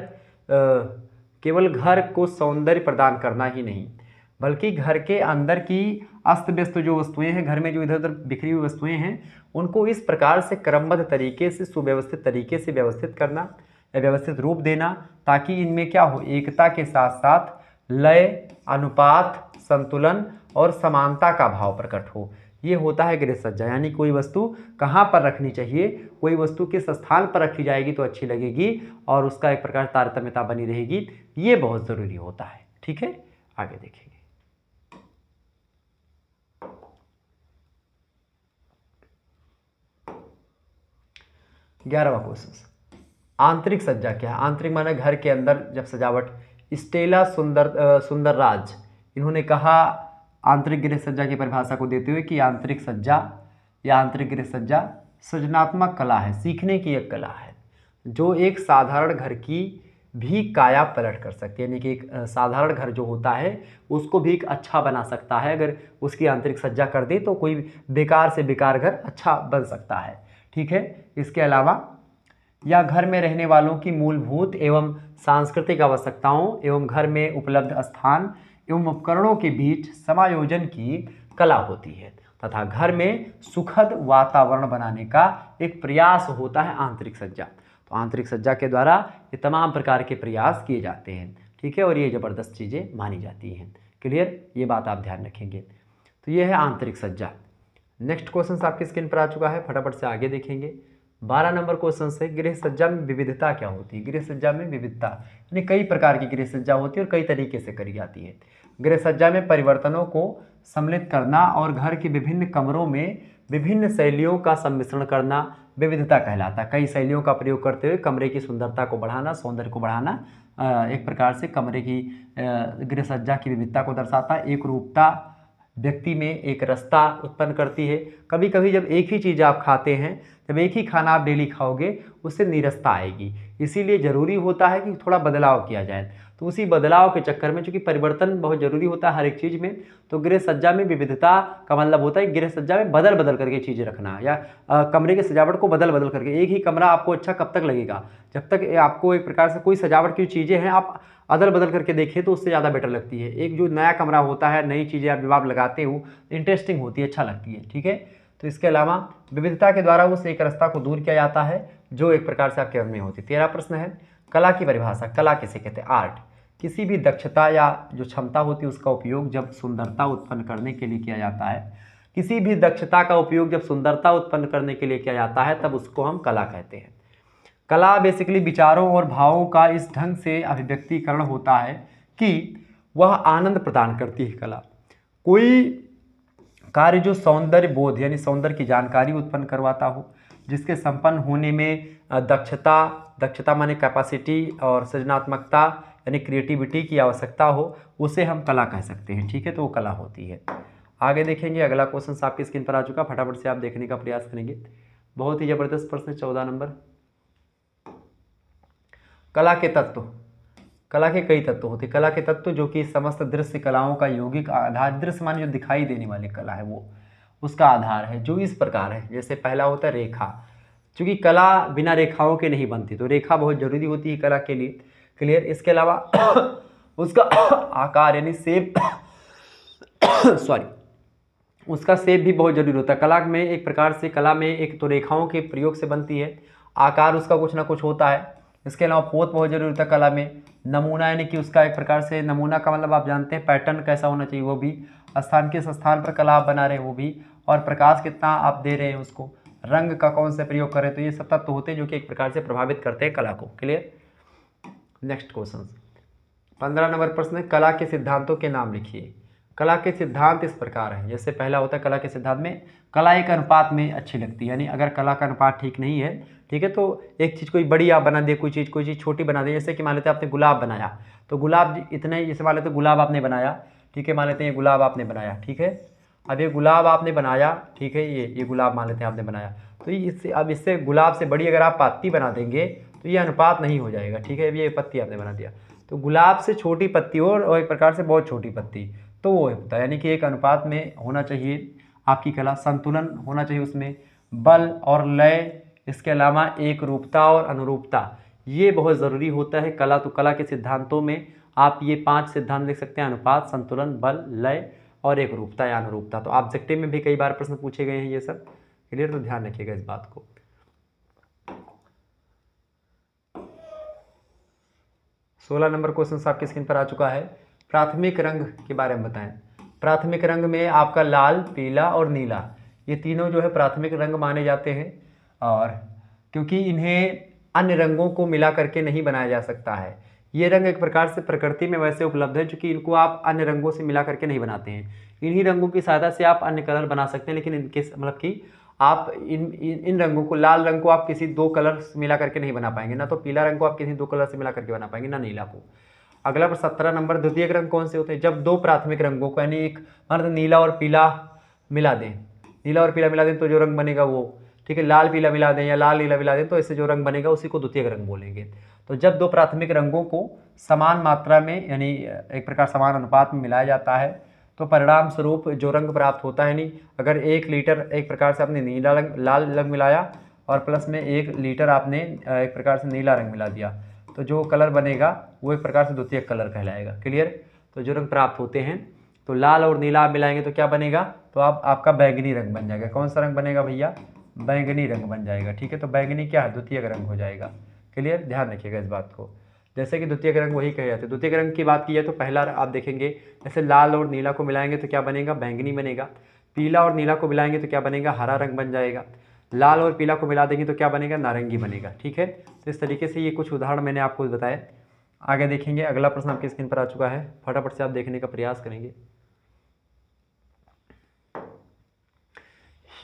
केवल घर को सौंदर्य प्रदान करना ही नहीं बल्कि घर के अंदर की अस्त व्यस्त जो वस्तुएं हैं घर में जो इधर उधर बिखरी हुई वस्तुएं हैं उनको इस प्रकार से क्रमबद्ध तरीके से सुव्यवस्थित तरीके से व्यवस्थित करना या व्यवस्थित रूप देना ताकि इनमें क्या हो एकता के साथ साथ लय अनुपात संतुलन और समानता का भाव प्रकट हो ये होता है सज्जा यानी कोई वस्तु कहाँ पर रखनी चाहिए कोई वस्तु किस स्थान पर रखी जाएगी तो अच्छी लगेगी और उसका एक प्रकार तारतम्यता बनी रहेगी ये बहुत ज़रूरी होता है ठीक है आगे देखेंगे ग्यारहवा क्वेश्चन आंतरिक सज्जा क्या आंतरिक माना घर के अंदर जब सजावट स्टेला सुंदर सुंदर राज इन्होंने कहा आंतरिक गृह सज्जा की परिभाषा को देते हुए कि आंतरिक सज्जा या आंतरिक गृह सज्जा सृजनात्मक कला है सीखने की एक कला है जो एक साधारण घर की भी काया पलट कर सकती है यानी कि एक साधारण घर जो होता है उसको भी एक अच्छा बना सकता है अगर उसकी आंतरिक सज्जा कर दे तो कोई बेकार से बेकार घर अच्छा बन सकता है ठीक है इसके अलावा या घर में रहने वालों की मूलभूत एवं सांस्कृतिक आवश्यकताओं एवं घर में उपलब्ध स्थान एवं उपकरणों के बीच समायोजन की कला होती है तथा घर में सुखद वातावरण बनाने का एक प्रयास होता है आंतरिक सज्जा तो आंतरिक सज्जा के द्वारा ये तमाम प्रकार के प्रयास किए जाते हैं ठीक है और ये ज़बरदस्त चीज़ें मानी जाती हैं क्लियर ये बात आप ध्यान रखेंगे तो ये है आंतरिक सज्जा नेक्स्ट क्वेश्चन आपकी स्क्रीन पर आ चुका है फटाफट से आगे देखेंगे बारह नंबर क्वेश्चन से गृह सज्जा में विविधता क्या होती है गृह सज्जा में विविधता यानी कई प्रकार की गृह सज्जा होती है और कई तरीके से करी जाती है गृहसज्जा में परिवर्तनों को सम्मिलित करना और घर के विभिन्न कमरों में विभिन्न शैलियों का सम्मिश्रण करना विविधता कहलाता कई शैलियों का प्रयोग करते हुए कमरे की सुंदरता को बढ़ाना सौंदर्य को बढ़ाना एक प्रकार से कमरे की गृहसज्जा की विविधता को दर्शाता एक रूपता व्यक्ति में एक रास्ता उत्पन्न करती है कभी कभी जब एक ही चीज़ आप खाते हैं जब एक ही खाना आप डेली खाओगे उससे निरस्ता आएगी इसीलिए ज़रूरी होता है कि थोड़ा बदलाव किया जाए तो उसी बदलाव के चक्कर में चूँकि परिवर्तन बहुत जरूरी होता है हर एक चीज़ में तो गृह सज्जा में विविधता का मतलब होता है गृह सज्जा में बदल बदल करके चीज़ें रखना या आ, कमरे के सजावट को बदल बदल करके एक ही कमरा आपको अच्छा कब तक लगेगा जब तक आपको एक प्रकार से कोई सजावट की चीज़ें हैं आप अदल बदल करके देखें तो उससे ज़्यादा बेटर लगती है एक जो नया कमरा होता है नई चीज़ें आप जब लगाते हो इंटरेस्टिंग होती है अच्छा लगती है ठीक है तो इसके अलावा विविधता के द्वारा उस एक रास्ता को दूर किया जाता है जो एक प्रकार से आपके में होती है तेरा प्रश्न है कला की परिभाषा कला किसे कहते हैं आर्ट किसी भी दक्षता या जो क्षमता होती है उसका उपयोग जब सुंदरता उत्पन्न करने के लिए किया जाता है किसी भी दक्षता का उपयोग जब सुंदरता उत्पन्न करने के लिए किया जाता है तब उसको हम कला कहते हैं कला बेसिकली विचारों और भावों का इस ढंग से अभिव्यक्तिकरण होता है कि वह आनंद प्रदान करती है कला कोई कार्य जो सौंदर्य बोध यानी सौंदर्य की जानकारी उत्पन्न करवाता हो जिसके संपन्न होने में दक्षता दक्षता माने कैपेसिटी और सृजनात्मकता यानी क्रिएटिविटी की आवश्यकता हो उसे हम कला कह सकते हैं ठीक है तो वो कला होती है आगे देखेंगे अगला क्वेश्चन आपकी स्क्रीन पर आ चुका फटाफट से आप देखने का प्रयास करेंगे बहुत ही ज़बरदस्त प्रश्न चौदह नंबर कला के तत्व कला के कई तत्व होते हैं कला के तत्व जो कि समस्त दृश्य कलाओं का यौगिक आधार दृश्य मान जो दिखाई देने वाली कला है वो उसका आधार है जो इस प्रकार है जैसे पहला होता है रेखा क्योंकि कला बिना रेखाओं के नहीं बनती तो रेखा बहुत ज़रूरी होती है कला के लिए क्लियर इसके अलावा *coughs* उसका *coughs* आकार यानी सेप सॉरी *coughs* उसका सेप भी बहुत जरूरी होता है कला में एक प्रकार से कला में एक तो रेखाओं के प्रयोग से बनती है आकार उसका कुछ ना कुछ होता है इसके अलावा पोत बहुत जरूरी होता है कला में नमूना यानी कि उसका एक प्रकार से नमूना का मतलब आप जानते हैं पैटर्न कैसा होना चाहिए वो भी स्थान किस स्थान पर कला आप बना रहे हैं वो भी और प्रकाश कितना आप दे रहे हैं उसको रंग का कौन सा प्रयोग कर रहे हैं तो ये सब तत्व तो होते हैं जो कि एक प्रकार से प्रभावित करते हैं कला को क्लियर नेक्स्ट क्वेश्चन पंद्रह नंबर प्रश्न है कला के सिद्धांतों के नाम लिखिए कला के सिद्धांत इस प्रकार हैं जैसे पहला होता है कला के सिद्धांत में कला एक अनुपात में अच्छी लगती है यानी अगर कला का अनुपात ठीक नहीं है ठीक है तो एक चीज़ कोई बड़ी आप बना दिए कोई चीज़ कोई चीज़ छोटी बना दी जैसे कि मान लेते हैं आपने गुलाब बनाया तो गुलाब इतने जैसे मान लेते गुलाब आपने बनाया ठीक है मान लेते हैं ये गुलाब आपने बनाया ठीक है अब ये गुलाब आपने बनाया ठीक है ये ये गुलाब मान लेते हैं आपने बनाया तो इससे अब इससे गुलाब से बड़ी अगर आप पाती बना देंगे तो ये अनुपात नहीं हो जाएगा ठीक है ये पत्ती आपने बना दिया तो गुलाब से छोटी पत्ती और, एक प्रकार से बहुत छोटी पत्ती तो वो होता है यानी कि एक अनुपात में होना चाहिए आपकी कला संतुलन होना चाहिए उसमें बल और लय इसके अलावा एक रूपता और अनुरूपता ये बहुत ज़रूरी होता है कला तो कला के सिद्धांतों में आप ये पांच सिद्धांत देख सकते हैं अनुपात संतुलन बल लय और एक रूपता या अनुरूपता तो ऑब्जेक्टिव में भी कई बार प्रश्न पूछे गए हैं ये सब क्लियर तो ध्यान रखिएगा इस बात को सोलह नंबर क्वेश्चन आपकी स्क्रीन पर आ चुका है प्राथमिक रंग के बारे में बताएं प्राथमिक रंग में आपका लाल पीला और नीला ये तीनों जो है प्राथमिक रंग माने जाते हैं और क्योंकि इन्हें अन्य रंगों को मिला करके नहीं बनाया जा सकता है ये रंग एक प्रकार से प्रकृति में वैसे उपलब्ध है चूँकि इनको आप अन्य रंगों से मिला करके नहीं बनाते हैं इन्हीं रंगों की सहायता से आप अन्य कलर बना सकते हैं लेकिन इनके मतलब कि आप इन इन रंगों को लाल रंग को आप किसी दो कलर मिला करके नहीं बना पाएंगे ना तो पीला रंग को आप किसी दो कलर से मिला करके बना पाएंगे ना नीला को अगला पर सत्रह नंबर द्वितीय रंग कौन से होते हैं जब दो प्राथमिक रंगों को यानी एक मतलब नीला और पीला मिला दें नीला और पीला मिला दें तो जो रंग बनेगा वो ठीक है लाल पीला मिला दें या लाल नीला मिला दें तो ऐसे जो रंग बनेगा उसी को द्वितीय रंग बोलेंगे तो जब दो प्राथमिक रंगों को समान मात्रा में यानी एक प्रकार समान अनुपात में मिलाया जाता है तो परिणाम स्वरूप जो रंग प्राप्त होता है नहीं अगर एक लीटर एक प्रकार से आपने नीला रंग लाल रंग मिलाया और प्लस में एक लीटर आपने एक प्रकार से नीला रंग मिला दिया तो जो कलर बनेगा वो एक प्रकार से द्वितीय कलर कहलाएगा क्लियर तो जो रंग प्राप्त होते हैं तो लाल और नीला आप मिलाएंगे तो क्या बनेगा तो आप आपका बैंगनी रंग बन जाएगा कौन सा रंग बनेगा भैया बैंगनी रंग बन जाएगा ठीक है तो बैंगनी क्या है द्वितीय रंग हो जाएगा क्लियर ध्यान रखिएगा इस बात को जैसे कि द्वितीय रंग वही कहे जाते हैं द्वितीय रंग की बात की जाए तो पहला आप देखेंगे जैसे लाल और नीला को मिलाएंगे तो क्या बनेगा बैंगनी बनेगा पीला और नीला को मिलाएंगे तो क्या बनेगा हरा रंग बन जाएगा लाल और पीला को मिला देंगे तो क्या बनेगा नारंगी बनेगा ठीक है तो इस तरीके से ये कुछ उदाहरण मैंने आपको बताया आगे देखेंगे अगला प्रश्न आपकी स्क्रीन पर आ चुका है फटाफट से आप देखने का प्रयास करेंगे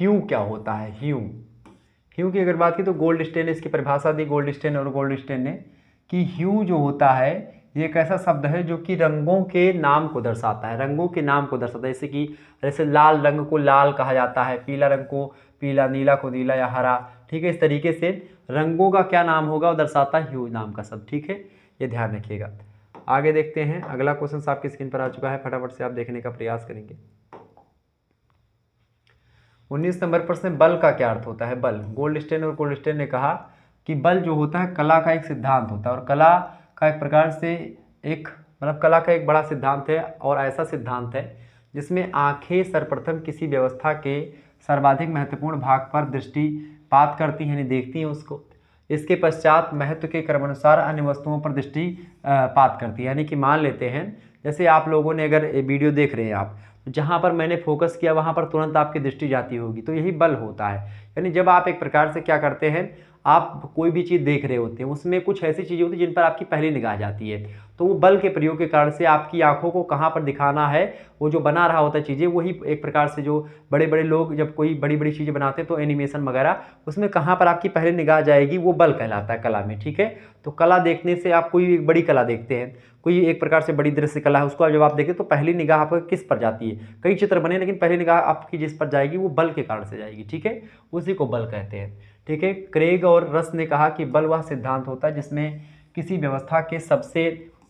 ह्यू क्या होता है ह्यू ह्यू की अगर बात की तो गोल्ड स्टेन इसकी परिभाषा दी गोल्ड स्टेन और गोल्ड स्टेन ने कि ह्यू जो होता है ये एक ऐसा शब्द है जो कि रंगों के नाम को दर्शाता है रंगों के नाम को दर्शाता है जैसे कि जैसे लाल रंग को लाल कहा जाता है पीला रंग को पीला नीला को नीला या हरा ठीक है इस तरीके से रंगों का क्या नाम होगा वो दर्शाता है ह्यू नाम का शब्द ठीक है ये ध्यान रखिएगा आगे देखते हैं अगला क्वेश्चन आपकी स्क्रीन पर आ चुका है फटाफट से आप देखने का प्रयास करेंगे उन्नीस नंबर प्रश्न बल का क्या अर्थ होता है बल गोल्ड स्टेन और गोल्ड स्टेन ने कहा कि बल जो होता है कला का एक सिद्धांत होता है और कला का एक प्रकार से एक मतलब कला का एक बड़ा सिद्धांत है और ऐसा सिद्धांत है जिसमें आंखें सर्वप्रथम किसी व्यवस्था के सर्वाधिक महत्वपूर्ण भाग पर दृष्टिपात करती हैं यानी देखती हैं उसको इसके पश्चात महत्व के क्रमानुसार अन्य वस्तुओं पर दृष्टि पात करती है यानी कि मान लेते हैं जैसे आप लोगों ने अगर वीडियो देख रहे हैं आप तो जहाँ पर मैंने फोकस किया वहाँ पर तुरंत आपकी दृष्टि जाती होगी तो यही बल होता है यानी जब आप एक प्रकार से क्या करते हैं आप कोई भी चीज़ देख रहे होते हैं उसमें कुछ ऐसी चीज़ें होती हैं जिन पर आपकी पहली निगाह जाती है तो वो बल के प्रयोग के कारण से आपकी आंखों को कहाँ पर दिखाना है वो जो बना रहा होता है चीज़ें वही एक प्रकार से जो बड़े बड़े लोग जब कोई बड़ी बड़ी चीज़ें बनाते हैं तो एनिमेशन वगैरह उसमें कहाँ पर आपकी पहले निगाह जाएगी वो बल कहलाता है कला में ठीक है तो कला देखने से आप कोई एक बड़ी कला देखते हैं कोई एक प्रकार से बड़ी दृश्य कला है उसको जब आप देखें तो पहली निगाह आपका किस पर जाती है कई चित्र बने लेकिन पहली निगाह आपकी जिस पर जाएगी वो बल के कारण से जाएगी ठीक है उसी को बल कहते हैं ठीक है क्रेग और रस ने कहा कि बल वह सिद्धांत होता है जिसमें किसी व्यवस्था के सबसे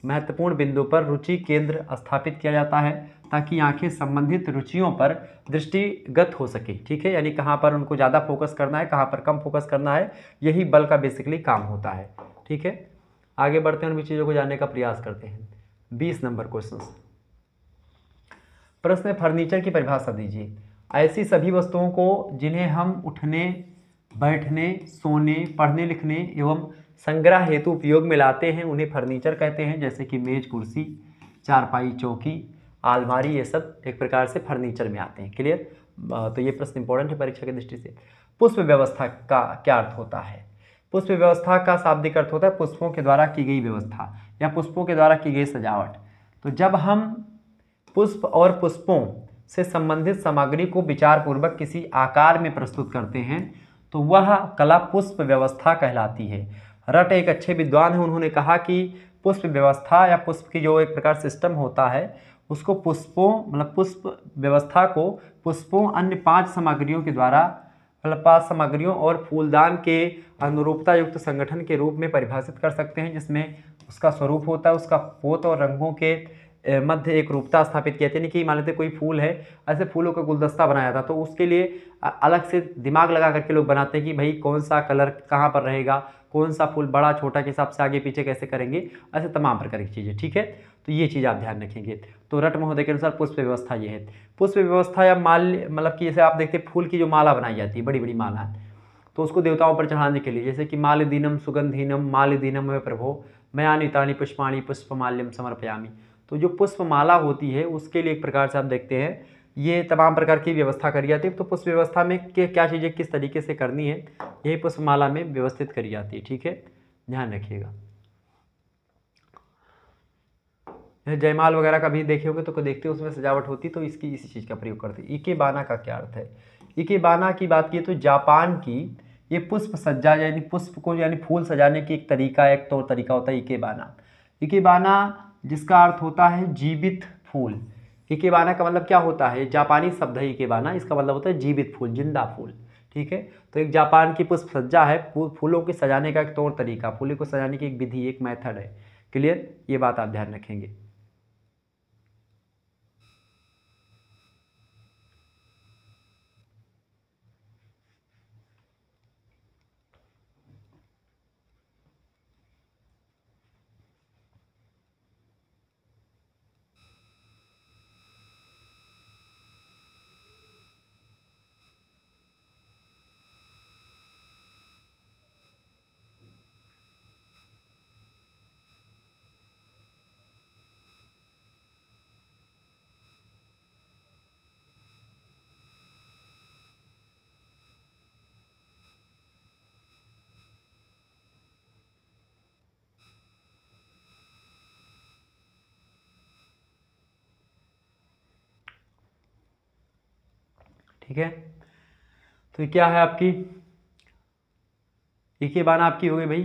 महत्वपूर्ण बिंदु पर रुचि केंद्र स्थापित किया जाता है ताकि आंखें संबंधित रुचियों पर दृष्टिगत हो सके ठीक है यानी कहाँ पर उनको ज़्यादा फोकस करना है कहाँ पर कम फोकस करना है यही बल का बेसिकली काम होता है ठीक है आगे बढ़ते हैं उन चीज़ों को जानने का प्रयास करते हैं बीस नंबर क्वेश्चन प्रश्न फर्नीचर की परिभाषा दीजिए ऐसी सभी वस्तुओं को जिन्हें हम उठने बैठने सोने पढ़ने लिखने एवं संग्रह हेतु उपयोग में लाते हैं उन्हें फर्नीचर कहते हैं जैसे कि मेज़ कुर्सी चारपाई चौकी आलमारी ये सब एक प्रकार से फर्नीचर में आते हैं क्लियर तो ये प्रश्न इंपॉर्टेंट है परीक्षा की दृष्टि से पुष्प व्यवस्था का क्या अर्थ होता है पुष्प व्यवस्था का शाब्दिक अर्थ होता है पुष्पों के द्वारा की गई व्यवस्था या पुष्पों के द्वारा की गई सजावट तो जब हम पुष्प और पुष्पों से संबंधित सामग्री को विचारपूर्वक किसी आकार में प्रस्तुत करते हैं तो वह कला पुष्प व्यवस्था कहलाती है रट एक अच्छे विद्वान हैं उन्होंने कहा कि पुष्प व्यवस्था या पुष्प की जो एक प्रकार सिस्टम होता है उसको पुष्पों मतलब पुष्प व्यवस्था को पुष्पों अन्य पांच सामग्रियों के द्वारा मतलब पाँच सामग्रियों और फूलदान के अनुरूपता युक्त संगठन के रूप में परिभाषित कर सकते हैं जिसमें उसका स्वरूप होता है उसका पोत और रंगों के मध्य एक रूपता स्थापित किया यानी कि मान लेते कोई फूल है ऐसे फूलों का गुलदस्ता बनाया था तो उसके लिए अलग से दिमाग लगा करके लोग बनाते हैं कि भाई कौन सा कलर कहाँ पर रहेगा कौन सा फूल बड़ा छोटा के हिसाब से आगे पीछे कैसे करेंगे ऐसे तमाम प्रकार की चीज़ें ठीक है तो ये चीज़ आप ध्यान रखेंगे तो रट महोदय के अनुसार पुष्प व्यवस्था ये है पुष्प व्यवस्था या माल मतलब कि जैसे आप देखते हैं फूल की जो माला बनाई जाती है बड़ी बड़ी माला तो उसको देवताओं पर चढ़ाने के लिए जैसे कि माल दीनम सुगंधीनम माल दीनम प्रभो मयानी तानी पुष्पाणी पुष्प माल्यम समर्पयामी तो जो पुष्पमाला होती है उसके लिए एक प्रकार से आप देखते हैं ये तमाम प्रकार की व्यवस्था करी जाती है तो पुष्प व्यवस्था में क्या चीज़ें किस तरीके से करनी है यही पुष्पमाला में व्यवस्थित करी जाती है ठीक है ध्यान रखिएगा जयमाल वगैरह का भी देखे होंगे तो को देखते हो उसमें सजावट होती तो इसकी इसी चीज़ का प्रयोग करते हैं बाना का क्या अर्थ है इके बाना की बात की तो जापान की ये पुष्प सज्जा यानी पुष्प को यानी फूल सजाने की एक तरीका एक तौर तो तरीका होता है इके बाना इके बाना जिसका अर्थ होता है जीवित फूल इकेबाना का मतलब क्या होता है जापानी शब्द है इकेबाना इसका मतलब होता है जीवित फूल जिंदा फूल ठीक है तो एक जापान की पुष्प सज्जा है फूलों के सजाने का एक तौर तरीका फूलों को सजाने की एक विधि एक मैथड है क्लियर ये बात आप ध्यान रखेंगे ठीक है तो क्या है आपकी एक ही बाना आपकी हो गई भाई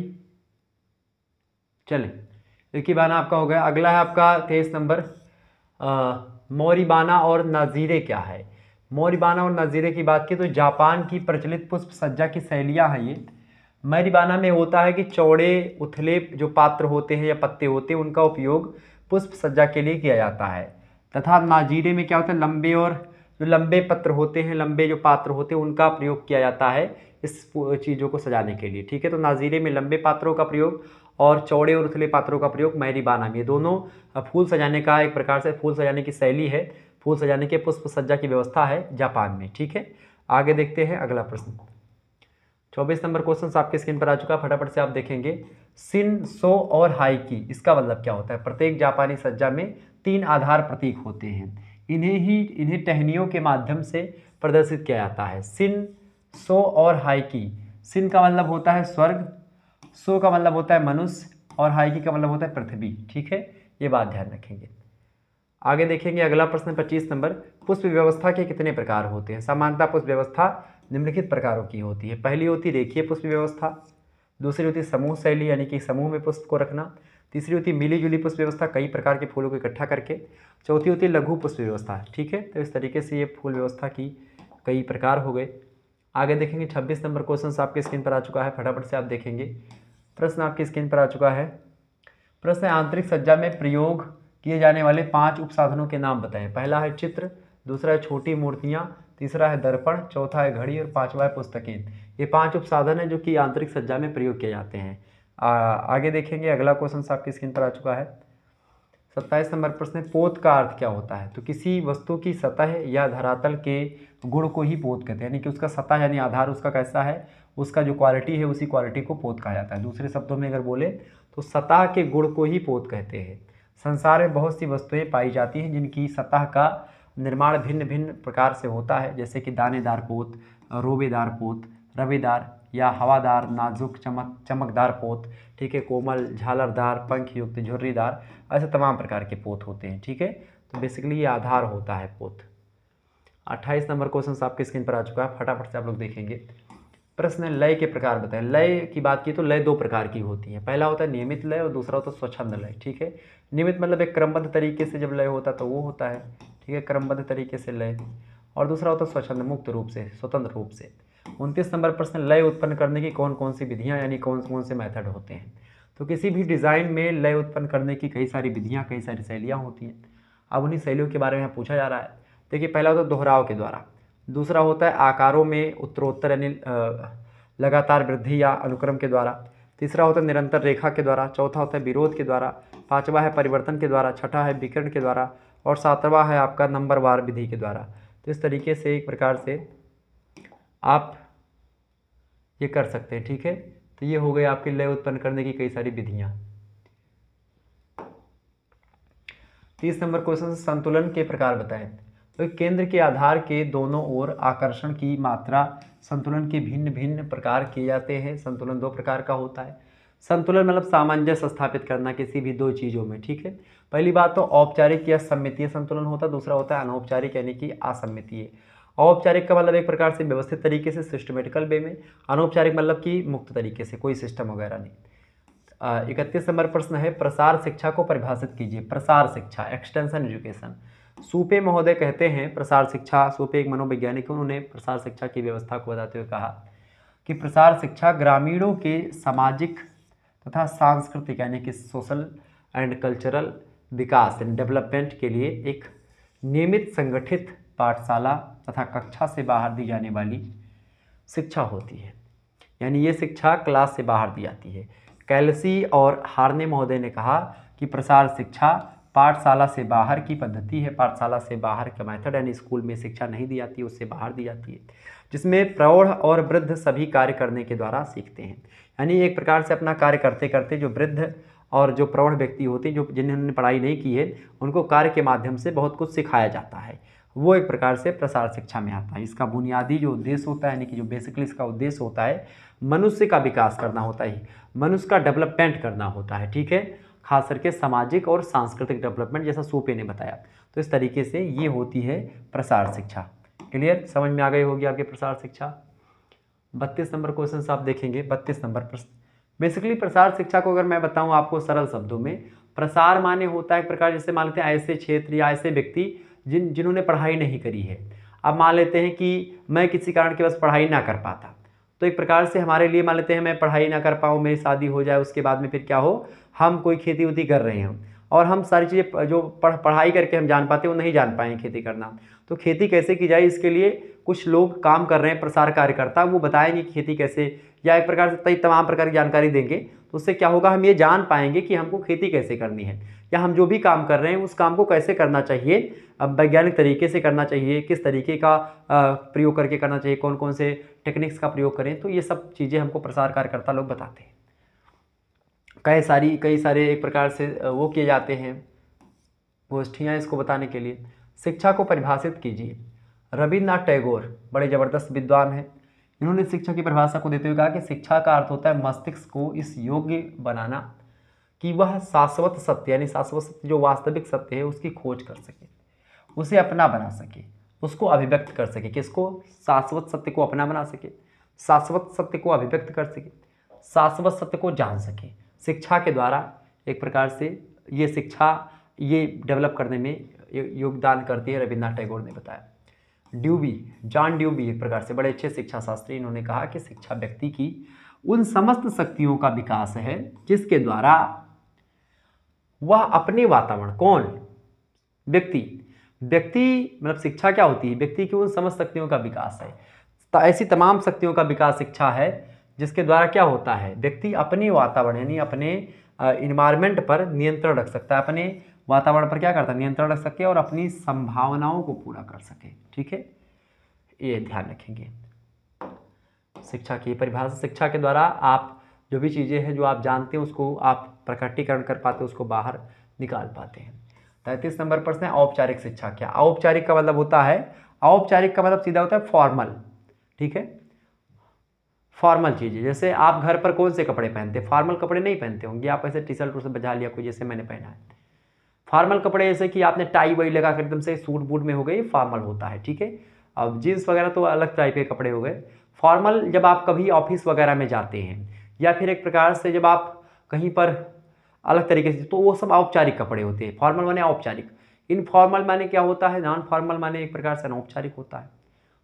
चले एक ही बाना आपका हो गया अगला है आपका तेईस नंबर मोरीबाना और नज़ीरे क्या है मोरीबाना और नज़ीरे की बात की तो जापान की प्रचलित पुष्प सज्जा की शैलियाँ हैं ये मरीबाना में होता है कि चौड़े उथले जो पात्र होते हैं या पत्ते होते हैं उनका उपयोग पुष्प सज्जा के लिए किया जाता है तथा नाजीरे में क्या होता है लंबे और जो लंबे पत्र होते हैं लंबे जो पात्र होते हैं उनका प्रयोग किया जाता है इस चीज़ों को सजाने के लिए ठीक है तो नाजीरे में लंबे पात्रों का प्रयोग और चौड़े और उथले पात्रों का प्रयोग बाना में दोनों फूल सजाने का एक प्रकार से फूल सजाने की शैली है फूल सजाने के पुष्प सज्जा की व्यवस्था है जापान में ठीक है आगे देखते हैं अगला प्रश्न चौबीस नंबर क्वेश्चन आपके स्क्रीन पर आ चुका है फटाफट से आप देखेंगे सिन सो और हाई की इसका मतलब क्या होता है प्रत्येक जापानी सज्जा में तीन आधार प्रतीक होते हैं इन्हें ही इन्हें टहनियों के माध्यम से प्रदर्शित किया जाता है सिन सो और हाइकी सिन का मतलब होता है स्वर्ग सो का मतलब होता है मनुष्य और हाइकी का मतलब होता है पृथ्वी ठीक है ये बात ध्यान रखेंगे आगे देखेंगे अगला प्रश्न पच्चीस नंबर पुष्प व्यवस्था के कितने प्रकार होते हैं सामान्यता पुष्प व्यवस्था निम्नलिखित प्रकारों की होती है पहली होती रेखीय पुष्प व्यवस्था दूसरी होती समूह शैली यानी कि समूह में पुष्प को रखना तीसरी होती है मिली जुली पुष्प व्यवस्था कई प्रकार के फूलों को इकट्ठा करके चौथी होती है लघु पुष्प व्यवस्था ठीक है तो इस तरीके से ये फूल व्यवस्था की कई प्रकार हो गए आगे देखेंगे छब्बीस नंबर क्वेश्चन आपके स्क्रीन पर आ चुका है फटाफट से आप देखेंगे प्रश्न आपकी स्क्रीन पर आ चुका है प्रश्न आंतरिक सज्जा में प्रयोग किए जाने वाले पांच उपसाधनों के नाम बताएं पहला है चित्र दूसरा है छोटी मूर्तियाँ तीसरा है दर्पण चौथा है घड़ी और पांचवा है पुस्तकें ये पांच उपसाधन हैं जो कि आंतरिक सज्जा में प्रयोग किए जाते हैं आ, आगे देखेंगे अगला क्वेश्चन आपकी स्क्रीन पर आ चुका है सत्ताईस नंबर प्रश्न है पोत का अर्थ क्या होता है तो किसी वस्तु की सतह या धरातल के गुण को ही पोत कहते हैं यानी कि उसका सतह यानी आधार उसका कैसा है उसका जो क्वालिटी है उसी क्वालिटी को पोत कहा जाता है दूसरे शब्दों में अगर बोले तो सतह के गुण को ही पोत कहते हैं संसार में बहुत सी वस्तुएं पाई जाती हैं जिनकी सतह का निर्माण भिन्न भिन्न प्रकार से होता है जैसे कि दानेदार पोत रोबेदार पोत रवेदार या हवादार नाजुक चमक चमकदार पोत ठीक है कोमल झालरदार पंख युक्त झुर्रीदार ऐसे तमाम प्रकार के पोत होते हैं ठीक है तो बेसिकली ये आधार होता है पोत अट्ठाईस नंबर क्वेश्चन आपके स्क्रीन पर आ चुका है फटाफट से आप लोग देखेंगे प्रश्न लय के प्रकार बताएं लय की बात की तो लय दो प्रकार की होती है पहला होता है नियमित लय और दूसरा होता है स्वच्छंद लय ठीक है नियमित मतलब एक क्रमबद्ध तरीके से जब लय होता है तो वो होता है ठीक है क्रमबद्ध तरीके से लय और दूसरा होता है स्वच्छंद मुक्त रूप से स्वतंत्र रूप से उनतीस नंबर प्रश्न लय उत्पन्न करने की कौन कौन सी विधियाँ यानी कौन कौन से मैथड होते हैं तो किसी भी डिज़ाइन में लय उत्पन्न करने की कई सारी विधियाँ कई सारी शैलियाँ होती हैं अब उन्हीं शैलियों के बारे में पूछा जा रहा है देखिए पहला होता है दोहराव के द्वारा दूसरा होता है आकारों में उत्तरोत्तर यानी लगातार वृद्धि या अनुक्रम के द्वारा तीसरा होता है निरंतर रेखा के द्वारा चौथा होता है विरोध के द्वारा पांचवा है परिवर्तन के द्वारा छठा है विकरण के द्वारा और सातवां है आपका नंबर वार विधि के द्वारा तो इस तरीके से एक प्रकार से आप ये कर सकते हैं ठीक है तो ये हो गए आपके लय उत्पन्न करने की कई सारी विधियाँ तीस नंबर क्वेश्चन संतुलन के प्रकार बताएं तो केंद्र के आधार के दोनों ओर आकर्षण की मात्रा संतुलन के भिन्न भिन्न प्रकार किए जाते हैं संतुलन दो प्रकार का होता है संतुलन मतलब सामंजस्य स्थापित करना किसी भी दो चीज़ों में ठीक है पहली बात तो औपचारिक या सम्मितीय संतुलन होता है दूसरा होता है अनौपचारिक यानी कि असम्मितीय औपचारिक का मतलब एक प्रकार से व्यवस्थित तरीके से सिस्टमेटिकल वे में अनौपचारिक मतलब कि मुक्त तरीके से कोई सिस्टम वगैरह नहीं इकतीस नंबर प्रश्न है प्रसार शिक्षा को परिभाषित कीजिए प्रसार शिक्षा एक्सटेंशन एजुकेशन सूपे महोदय कहते हैं प्रसार शिक्षा सूपे एक मनोवैज्ञानिक उन्होंने प्रसार शिक्षा की व्यवस्था को बताते हुए कहा कि प्रसार शिक्षा ग्रामीणों के सामाजिक तथा सांस्कृतिक यानी कि सोशल एंड कल्चरल विकास एंड डेवलपमेंट के लिए एक नियमित संगठित पाठशाला तथा कक्षा से बाहर दी जाने वाली शिक्षा होती है यानी ये शिक्षा क्लास से बाहर दी जाती है कैलसी और हारने महोदय ने कहा कि प्रसार शिक्षा पाठशाला से बाहर की पद्धति है पाठशाला से बाहर का मैथड यानी स्कूल में शिक्षा नहीं दी जाती उससे बाहर दी जाती है जिसमें प्रौढ़ और वृद्ध सभी कार्य करने के द्वारा सीखते हैं यानी एक प्रकार से अपना कार्य करते करते जो वृद्ध और जो प्रौढ़ व्यक्ति होते हैं जो जिन्होंने पढ़ाई नहीं की है उनको कार्य के माध्यम से बहुत कुछ सिखाया जाता है वो एक प्रकार से प्रसार शिक्षा में आता है इसका बुनियादी जो उद्देश्य होता है यानी कि जो बेसिकली इसका उद्देश्य होता है मनुष्य का विकास करना होता है मनुष्य का डेवलपमेंट करना होता है ठीक है खास करके सामाजिक और सांस्कृतिक डेवलपमेंट जैसा सोपे ने बताया तो इस तरीके से ये होती है प्रसार शिक्षा क्लियर समझ में आ गई होगी आपके प्रसार शिक्षा बत्तीस नंबर क्वेश्चन आप देखेंगे बत्तीस नंबर प्रश्न बेसिकली प्रसार शिक्षा को अगर मैं बताऊँ आपको सरल शब्दों में प्रसार माने होता है एक प्रकार जैसे मान लेते हैं ऐसे क्षेत्र या ऐसे व्यक्ति जिन जिन्होंने पढ़ाई नहीं करी है अब मान लेते हैं कि मैं किसी कारण के बस पढ़ाई ना कर पाता तो एक प्रकार से हमारे लिए मान लेते हैं मैं पढ़ाई ना कर पाऊँ मेरी शादी हो जाए उसके बाद में फिर क्या हो हम कोई खेती वेती कर रहे हैं और हम सारी चीज़ें जो पढ़ पढ़ाई करके हम जान पाते हैं वो नहीं जान पाएंगे खेती करना तो खेती कैसे की जाए इसके लिए कुछ लोग काम कर रहे हैं प्रसार कार्यकर्ता वो बताएंगे खेती कैसे या एक प्रकार से तमाम प्रकार की जानकारी देंगे तो उससे क्या होगा हम ये जान पाएंगे कि हमको खेती कैसे करनी है या हम जो भी काम कर रहे हैं उस काम को कैसे करना चाहिए वैज्ञानिक तरीके से करना चाहिए किस तरीके का प्रयोग करके करना चाहिए कौन कौन से टेक्निक्स का प्रयोग करें तो ये सब चीज़ें हमको प्रसार कार्यकर्ता लोग बताते हैं कई सारी कई सारे एक प्रकार से वो किए जाते हैं गोष्ठियाँ इसको बताने के लिए शिक्षा को परिभाषित कीजिए रविन्द्रनाथ टैगोर बड़े ज़बरदस्त विद्वान हैं इन्होंने शिक्षा की परिभाषा को देते हुए कहा कि शिक्षा का अर्थ होता है मस्तिष्क को इस योग्य बनाना कि वह शाश्वत सत्य यानी शाश्वत सत्य जो वास्तविक सत्य है उसकी खोज कर सके उसे अपना बना सके उसको अभिव्यक्त कर सके किसको शाश्वत सत्य को अपना बना सके शाश्वत सत्य को अभिव्यक्त कर सके शाश्वत सत्य को जान सके शिक्षा के द्वारा एक प्रकार से ये शिक्षा ये डेवलप करने में योगदान करती है रविन्द्रनाथ टैगोर ने बताया ड्यूबी जॉन ड्यूबी एक प्रकार से बड़े अच्छे शिक्षा शास्त्री इन्होंने कहा कि शिक्षा व्यक्ति की उन समस्त शक्तियों का विकास है जिसके द्वारा वह अपने वातावरण कौन व्यक्ति व्यक्ति मतलब शिक्षा क्या होती है व्यक्ति की उन समस्त शक्तियों का विकास है ऐसी तमाम शक्तियों का विकास शिक्षा है जिसके द्वारा क्या होता है व्यक्ति अपने वातावरण यानी अपने इन्वायरमेंट पर नियंत्रण रख सकता है अपने वातावरण पर क्या करता है नियंत्रण रख सके और अपनी संभावनाओं को पूरा कर सके ठीक है ये ध्यान रखेंगे शिक्षा की परिभाषा शिक्षा के द्वारा आप जो भी चीज़ें हैं जो आप जानते हैं उसको आप प्रकटीकरण कर पाते हैं उसको बाहर निकाल पाते हैं तैंतीस नंबर प्रश्न है औपचारिक शिक्षा क्या औपचारिक का मतलब होता है औपचारिक का मतलब सीधा होता है फॉर्मल ठीक है फॉर्मल चीज़ें जैसे आप घर पर कौन से कपड़े पहनते फॉर्मल कपड़े नहीं पहनते होंगे आप ऐसे टी शर्ट उसे बजा लिया कोई जैसे मैंने पहना है फॉर्मल कपड़े जैसे कि आपने टाई वाई लगा कर एकदम से सूट बूट में हो गए फॉर्मल होता है ठीक है अब जीन्स वगैरह तो अलग टाइप के कपड़े हो गए फॉर्मल जब आप कभी ऑफिस वगैरह में जाते हैं या फिर एक प्रकार से जब आप कहीं पर अलग तरीके से तो वो सब औपचारिक कपड़े होते हैं फॉर्मल माने औपचारिक इनफॉर्मल माने क्या होता है नॉन फॉर्मल माने एक प्रकार से अनौपचारिक होता है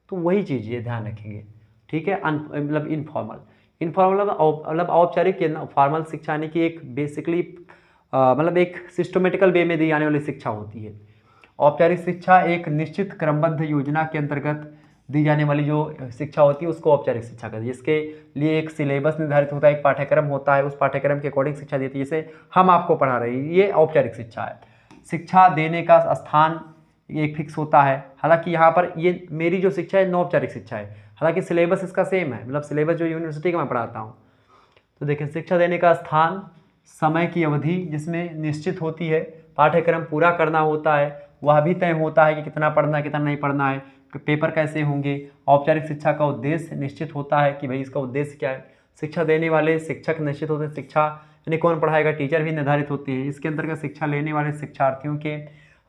तो वही चीज़ ये ध्यान रखेंगे ठीक है मतलब इनफॉर्मल इनफॉर्मल मतलब, मतलब औपचारिक फॉर्मल शिक्षा यानी कि एक बेसिकली मतलब एक सिस्टमेटिकल वे में दी जाने वाली शिक्षा होती है औपचारिक शिक्षा एक निश्चित क्रमबद्ध योजना के अंतर्गत दी जाने वाली जो शिक्षा होती है उसको औपचारिक शिक्षा कहते हैं जिसके लिए एक सिलेबस निर्धारित होता है एक पाठ्यक्रम होता है उस पाठ्यक्रम के अकॉर्डिंग शिक्षा देती है जैसे हम आपको पढ़ा रहे हैं ये औपचारिक शिक्षा है शिक्षा देने का स्थान एक फिक्स होता है हालांकि यहाँ पर ये मेरी जो शिक्षा है नौपचारिक शिक्षा है हालांकि सिलेबस इसका सेम है मतलब सिलेबस जो यूनिवर्सिटी का मैं पढ़ाता हूँ तो देखें शिक्षा देने का स्थान समय की अवधि जिसमें निश्चित होती है पाठ्यक्रम पूरा करना होता है वह भी तय होता है कि कितना पढ़ना है कितना नहीं पढ़ना है तो पेपर कैसे होंगे औपचारिक शिक्षा का उद्देश्य निश्चित होता है कि भाई इसका उद्देश्य क्या है शिक्षा देने वाले शिक्षक निश्चित होते हैं शिक्षा यानी कौन पढ़ाएगा टीचर भी निर्धारित होती है इसके अंतर्गत शिक्षा लेने वाले शिक्षार्थियों के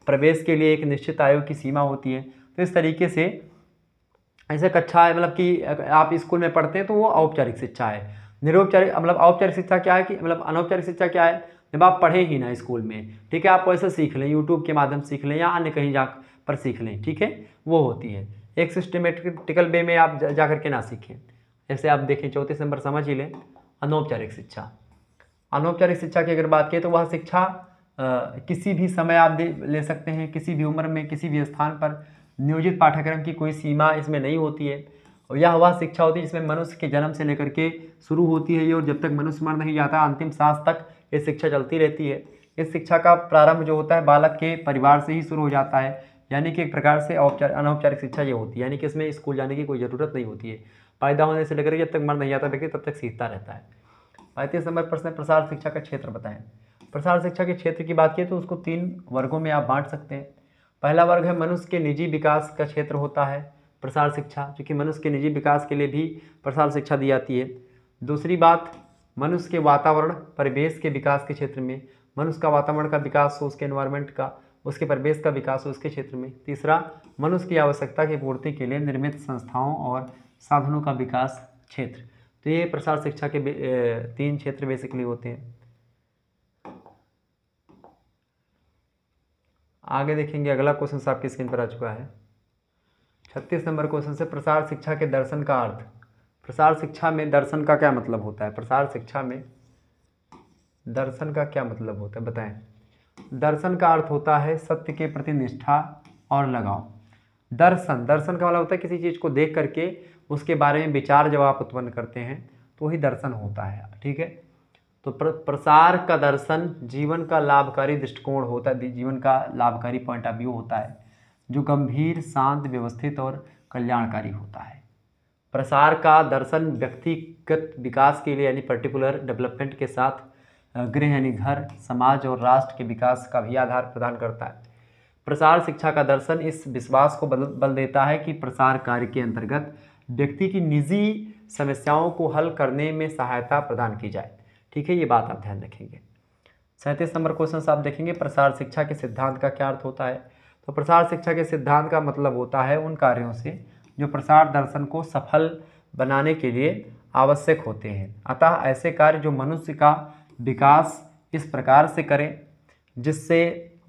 प्रवेश के लिए एक निश्चित आयु की सीमा होती है तो इस तरीके से ऐसे कक्षा है मतलब कि आप स्कूल में पढ़ते हैं तो वो औपचारिक शिक्षा है निरोपचारिक मतलब औपचारिक शिक्षा क्या है कि मतलब अनौपचारिक शिक्षा क्या है जब आप पढ़ें ही ना स्कूल में ठीक है आप वैसे सीख लें यूट्यूब के माध्यम से सीख लें या अन्य कहीं जा पर सीख लें ठीक है वो होती है एक सिस्टमेटिकल वे में आप जा कर के ना सीखें जैसे आप देखें चौंतीस नंबर समझ ही लें अनौपचारिक शिक्षा अनौपचारिक शिक्षा की अगर बात करें तो वह शिक्षा किसी भी समय आप दे ले सकते हैं किसी भी उम्र में किसी भी स्थान पर नियोजित पाठ्यक्रम की कोई सीमा इसमें नहीं होती है और यह वह शिक्षा होती है जिसमें मनुष्य के जन्म से लेकर के शुरू होती है ये और जब तक मनुष्य मर नहीं जाता अंतिम सांस तक ये शिक्षा चलती रहती है इस शिक्षा का प्रारंभ जो होता है बालक के परिवार से ही शुरू हो जाता है यानी कि एक प्रकार से औपचार अनौपचारिक शिक्षा ये होती है यानी कि इसमें स्कूल जाने की कोई ज़रूरत नहीं होती है पैदा होने से लेकर जब तक मर नहीं जाता व्यक्ति तब तक सीखता रहता है पैंतीस नंबर प्रश्न प्रसार शिक्षा का क्षेत्र बताएं प्रसार शिक्षा के क्षेत्र की बात की तो उसको तीन वर्गों में आप बांट सकते हैं पहला वर्ग है मनुष्य के निजी विकास का क्षेत्र होता है प्रसार शिक्षा क्योंकि मनुष्य के निजी विकास के लिए भी प्रसार शिक्षा दी जाती है दूसरी बात मनुष्य के वातावरण परिवेश के विकास के क्षेत्र में मनुष्य का वातावरण का विकास हो उसके एनवायरमेंट का उसके परिवेश का विकास हो उसके क्षेत्र में तीसरा मनुष्य की आवश्यकता की पूर्ति के लिए निर्मित संस्थाओं और साधनों का विकास क्षेत्र तो ये प्रसार शिक्षा के तीन क्षेत्र बेसिकली होते हैं आगे देखेंगे अगला क्वेश्चन आपकी स्क्रीन पर आ चुका है छत्तीस नंबर क्वेश्चन से प्रसार शिक्षा के दर्शन का अर्थ प्रसार शिक्षा में दर्शन का क्या मतलब होता है प्रसार शिक्षा में दर्शन का क्या मतलब होता है बताएं दर्शन का अर्थ होता है सत्य के प्रति निष्ठा और लगाव दर्शन दर्शन का मतलब होता है किसी चीज़ को देख करके उसके बारे में विचार जब आप उत्पन्न करते हैं तो वही दर्शन होता है ठीक है तो प्र, प्रसार का दर्शन जीवन का लाभकारी दृष्टिकोण होता है जीवन का लाभकारी पॉइंट ऑफ व्यू होता है जो गंभीर शांत व्यवस्थित और कल्याणकारी होता है प्रसार का दर्शन व्यक्तिगत विकास के लिए यानी पर्टिकुलर डेवलपमेंट के साथ गृह यानी घर समाज और राष्ट्र के विकास का भी आधार प्रदान करता है प्रसार शिक्षा का दर्शन इस विश्वास को बल बल देता है कि प्रसार कार्य के अंतर्गत व्यक्ति की निजी समस्याओं को हल करने में सहायता प्रदान की जाए ठीक है ये बात आप ध्यान रखेंगे सैंतीस नंबर क्वेश्चन आप देखेंगे प्रसार शिक्षा के सिद्धांत का क्या अर्थ होता है तो प्रसार शिक्षा के सिद्धांत का मतलब होता है उन कार्यों से जो प्रसार दर्शन को सफल बनाने के लिए आवश्यक होते हैं अतः ऐसे कार्य जो मनुष्य का विकास इस प्रकार से करें जिससे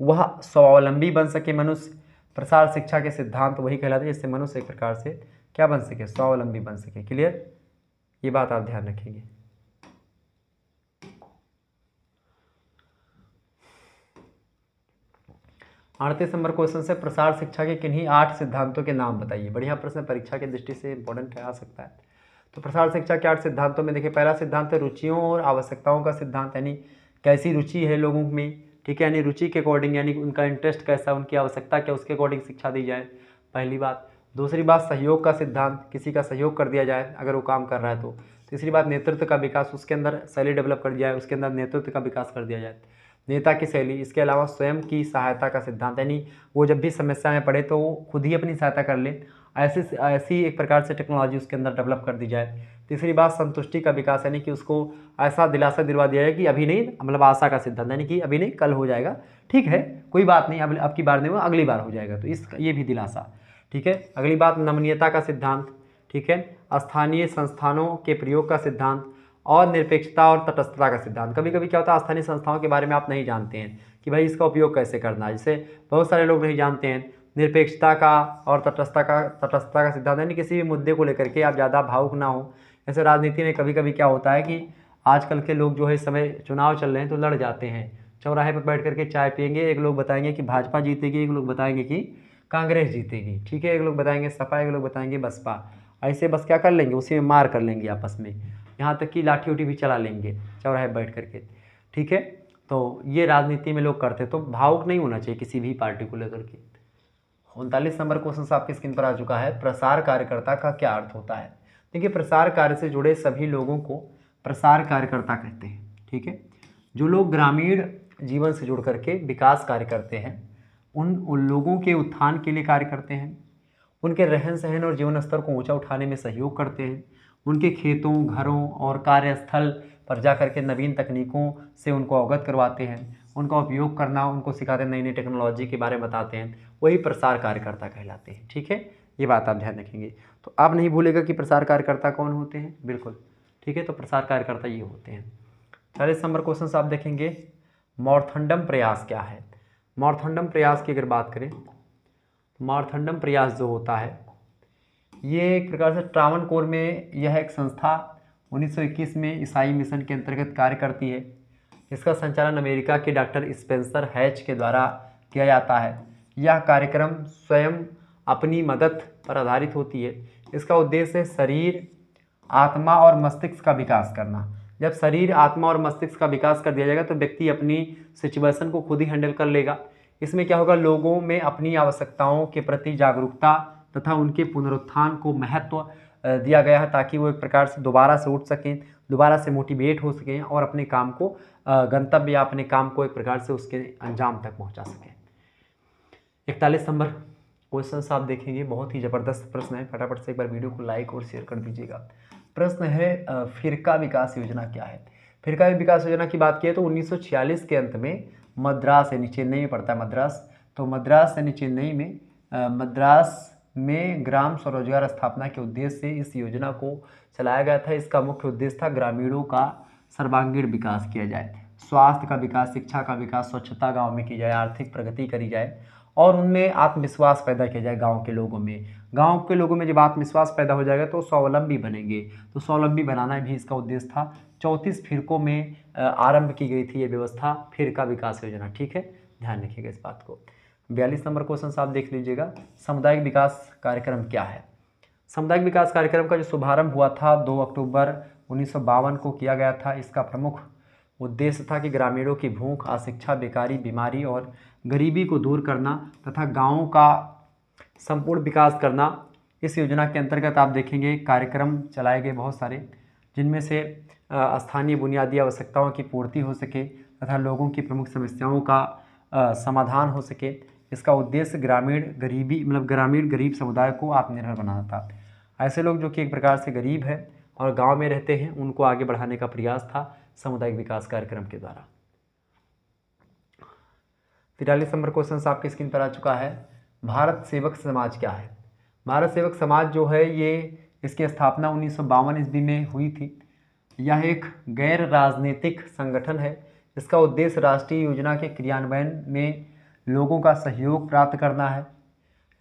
वह स्वावलंबी बन सके मनुष्य प्रसार शिक्षा के सिद्धांत वही कहलाते हैं जिससे मनुष्य एक प्रकार से क्या बन सके स्वावलंबी बन सके क्लियर ये बात आप ध्यान रखेंगे अड़तीस नंबर क्वेश्चन से प्रसार शिक्षा के किन्हीं आठ सिद्धांतों के नाम बताइए बढ़िया प्रश्न परीक्षा की दृष्टि से इंपॉर्टेंट आ सकता है तो प्रसार शिक्षा के आठ सिद्धांतों में देखिए पहला सिद्धांत है रुचियों और आवश्यकताओं का सिद्धांत यानी कैसी रुचि है लोगों में ठीक है यानी रुचि के अकॉर्डिंग यानी उनका इंटरेस्ट कैसा उनकी आवश्यकता क्या उसके अकॉर्डिंग शिक्षा दी जाए पहली बात दूसरी बात सहयोग का सिद्धांत किसी का सहयोग कर दिया जाए अगर वो काम कर रहा है तो तीसरी बात नेतृत्व का विकास उसके अंदर शैली डेवलप कर दिया जाए उसके अंदर नेतृत्व का विकास कर दिया जाए नेता की शैली इसके अलावा स्वयं की सहायता का सिद्धांत यानी वो जब भी समस्या में पड़े तो वो खुद ही अपनी सहायता कर ले ऐसी ऐसी एक प्रकार से टेक्नोलॉजी उसके अंदर डेवलप कर दी जाए तीसरी बात संतुष्टि का विकास यानी कि उसको ऐसा दिलासा दिलवा दिया जाए कि अभी नहीं मतलब आशा का सिद्धांत यानी कि अभी नहीं कल हो जाएगा ठीक है कोई बात नहीं अब अब की बार नहीं वो अगली बार हो जाएगा तो इस ये भी दिलासा ठीक है अगली बात नमनीयता का सिद्धांत ठीक है स्थानीय संस्थानों के प्रयोग का सिद्धांत और निरपेक्षता और तटस्थता का सिद्धांत कभी कभी क्या होता है स्थानीय संस्थाओं के बारे में आप नहीं जानते हैं कि भाई इसका उपयोग कैसे करना है जैसे बहुत सारे लोग नहीं जानते हैं निरपेक्षता का और तटस्थता का तटस्थता का सिद्धांत यानी किसी भी मुद्दे को लेकर के आप ज़्यादा भावुक ना हो ऐसे राजनीति में कभी कभी क्या होता है कि आजकल के लोग जो है इस समय चुनाव चल रहे हैं तो लड़ जाते हैं चौराहे पर बैठ करके चाय पियेंगे एक लोग बताएंगे कि भाजपा जीतेगी एक लोग बताएंगे कि कांग्रेस जीतेगी ठीक है एक लोग बताएंगे सपा एक लोग बताएंगे बसपा ऐसे बस क्या कर लेंगे उसी में मार कर लेंगे आपस में यहाँ तक कि लाठी उठी भी चला लेंगे चौराहे बैठ करके ठीक है तो ये राजनीति में लोग करते तो भावुक नहीं होना चाहिए किसी भी पार्टी को लेकर के उनतालीस नंबर क्वेश्चन आपकी स्क्रीन पर आ चुका है प्रसार कार्यकर्ता का क्या अर्थ होता है देखिए प्रसार कार्य से जुड़े सभी लोगों को प्रसार कार्यकर्ता कहते हैं ठीक है जो लोग ग्रामीण जीवन से जुड़ करके विकास कार्य करते हैं उन उन लोगों के उत्थान के लिए कार्य करते हैं उनके रहन सहन और जीवन स्तर को ऊंचा उठाने में सहयोग करते हैं उनके खेतों घरों और कार्यस्थल पर जा कर के नवीन तकनीकों से उनको अवगत करवाते हैं उनका उपयोग करना उनको सिखाते हैं नई नई टेक्नोलॉजी के बारे में बताते हैं वही प्रसार कार्यकर्ता कहलाते हैं ठीक है ये बात आप ध्यान रखेंगे तो आप नहीं भूलेगा कि प्रसार कार्यकर्ता कौन होते हैं बिल्कुल ठीक है तो प्रसार कार्यकर्ता ये होते हैं चालीस नंबर क्वेश्चन आप देखेंगे मॉर्थंडम प्रयास क्या है मॉर्थंडम प्रयास की अगर बात करें तो मॉर्थंडम प्रयास जो होता है ये एक प्रकार से ट्रावन कोर में यह एक संस्था 1921 में ईसाई मिशन के अंतर्गत कार्य करती है इसका संचालन अमेरिका के डॉक्टर स्पेंसर हैच के द्वारा किया जाता है यह कार्यक्रम स्वयं अपनी मदद पर आधारित होती है इसका उद्देश्य शरीर आत्मा और मस्तिष्क का विकास करना जब शरीर आत्मा और मस्तिष्क का विकास कर दिया जाएगा तो व्यक्ति अपनी सिचुएशन को खुद ही हैंडल कर लेगा इसमें क्या होगा लोगों में अपनी आवश्यकताओं के प्रति जागरूकता तथा उनके पुनरुत्थान को महत्व दिया गया है ताकि वो एक प्रकार से दोबारा से उठ सकें दोबारा से मोटिवेट हो सकें और अपने काम को गंतव्य या अपने काम को एक प्रकार से उसके अंजाम तक पहुंचा सकें इकतालीस नंबर क्वेश्चन आप देखेंगे बहुत ही ज़बरदस्त प्रश्न है फटाफट से एक बार वीडियो को लाइक और शेयर कर दीजिएगा प्रश्न है फिरका विकास योजना क्या है फिरका विकास योजना की बात की तो उन्नीस के अंत में मद्रास यानी चेन्नई में पड़ता है मद्रास तो मद्रास यानी चेन्नई में मद्रास में ग्राम स्वरोजगार स्थापना के उद्देश्य से इस योजना को चलाया गया था इसका मुख्य उद्देश्य था ग्रामीणों का सर्वांगीण विकास किया जाए स्वास्थ्य का विकास शिक्षा का विकास स्वच्छता गाँव में की जाए आर्थिक प्रगति करी जाए और उनमें आत्मविश्वास पैदा किया जाए गांव के लोगों में गांव के लोगों में जब आत्मविश्वास पैदा हो जाएगा तो स्वावलंबी बनेंगे तो स्वावलंबी बनाना भी इसका उद्देश्य था चौंतीस फिरकों में आरंभ की गई थी ये व्यवस्था फिर का विकास योजना ठीक है ध्यान रखिएगा इस बात को बयालीस नंबर क्वेश्चन आप देख लीजिएगा सामुदायिक विकास कार्यक्रम क्या है सामुदायिक विकास कार्यक्रम का जो शुभारंभ हुआ था दो अक्टूबर उन्नीस को किया गया था इसका प्रमुख उद्देश्य था कि ग्रामीणों की भूख अशिक्षा बेकारी बीमारी और गरीबी को दूर करना तथा गाँव का संपूर्ण विकास करना इस योजना के अंतर्गत आप देखेंगे कार्यक्रम चलाए गए बहुत सारे जिनमें से स्थानीय बुनियादी आवश्यकताओं की पूर्ति हो सके तथा लोगों की प्रमुख समस्याओं का समाधान हो सके इसका उद्देश्य ग्रामीण गरीबी मतलब ग्रामीण गरीब समुदाय को आत्मनिर्भर बनाना था ऐसे लोग जो कि एक प्रकार से गरीब है और गांव में रहते हैं उनको आगे बढ़ाने का प्रयास था सामुदायिक विकास कार्यक्रम के द्वारा तिरालीस नंबर क्वेश्चन आपके स्क्रीन पर आ चुका है भारत सेवक समाज क्या है भारत सेवक समाज जो है ये इसकी स्थापना उन्नीस सौ ईस्वी में हुई थी यह एक गैर राजनीतिक संगठन है इसका उद्देश्य राष्ट्रीय योजना के क्रियान्वयन में लोगों का सहयोग प्राप्त करना है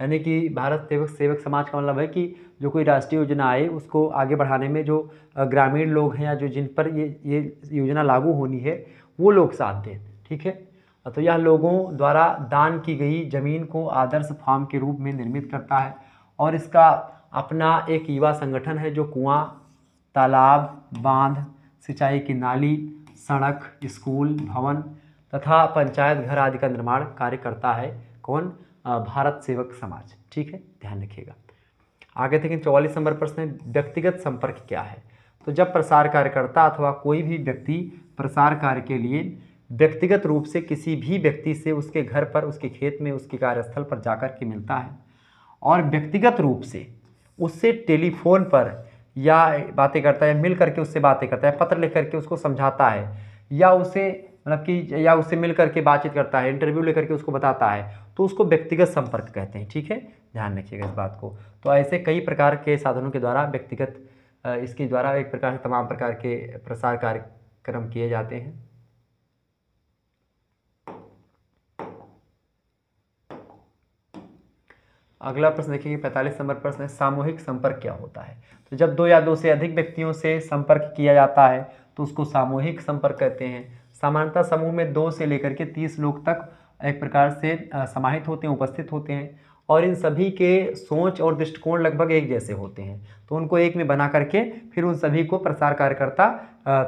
यानी कि भारत सेवक सेवक समाज का मतलब है कि जो कोई राष्ट्रीय योजना आए उसको आगे बढ़ाने में जो ग्रामीण लोग हैं या जो जिन पर ये ये योजना लागू होनी है वो लोग साथ दें ठीक है तो यह लोगों द्वारा दान की गई जमीन को आदर्श फार्म के रूप में निर्मित करता है और इसका अपना एक युवा संगठन है जो कुआं तालाब बांध सिंचाई की नाली सड़क स्कूल भवन तथा पंचायत घर आदि का निर्माण कार्य करता है कौन भारत सेवक समाज ठीक है ध्यान रखिएगा आगे देखें चौवालीस नंबर प्रश्न व्यक्तिगत संपर्क क्या है तो जब प्रसार कार्यकर्ता अथवा कोई भी व्यक्ति प्रसार कार्य के लिए व्यक्तिगत रूप से किसी भी व्यक्ति से उसके घर पर उसके खेत में उसके कार्यस्थल पर जाकर के मिलता है और व्यक्तिगत रूप से उससे टेलीफोन पर या बातें करता है मिल करके उससे बातें करता है पत्र लिख करके उसको समझाता है या उसे मतलब कि या उससे मिल करके बातचीत करता है इंटरव्यू लेकर के उसको बताता है तो उसको व्यक्तिगत संपर्क कहते हैं ठीक है ध्यान रखिएगा इस बात को तो ऐसे कई प्रकार के साधनों के द्वारा व्यक्तिगत इसके द्वारा एक प्रकार से तमाम प्रकार के प्रसार कार्यक्रम किए जाते हैं अगला प्रश्न देखेंगे पैंतालीस नंबर प्रश्न है सामूहिक संपर्क क्या होता है तो जब दो या दो से अधिक व्यक्तियों से संपर्क किया जाता है तो उसको सामूहिक संपर्क कहते हैं समानता समूह में दो से लेकर के तीस लोग तक एक प्रकार से समाहित होते हैं उपस्थित होते हैं और इन सभी के सोच और दृष्टिकोण लगभग एक जैसे होते हैं तो उनको एक में बना करके फिर उन सभी को प्रसार कार्यकर्ता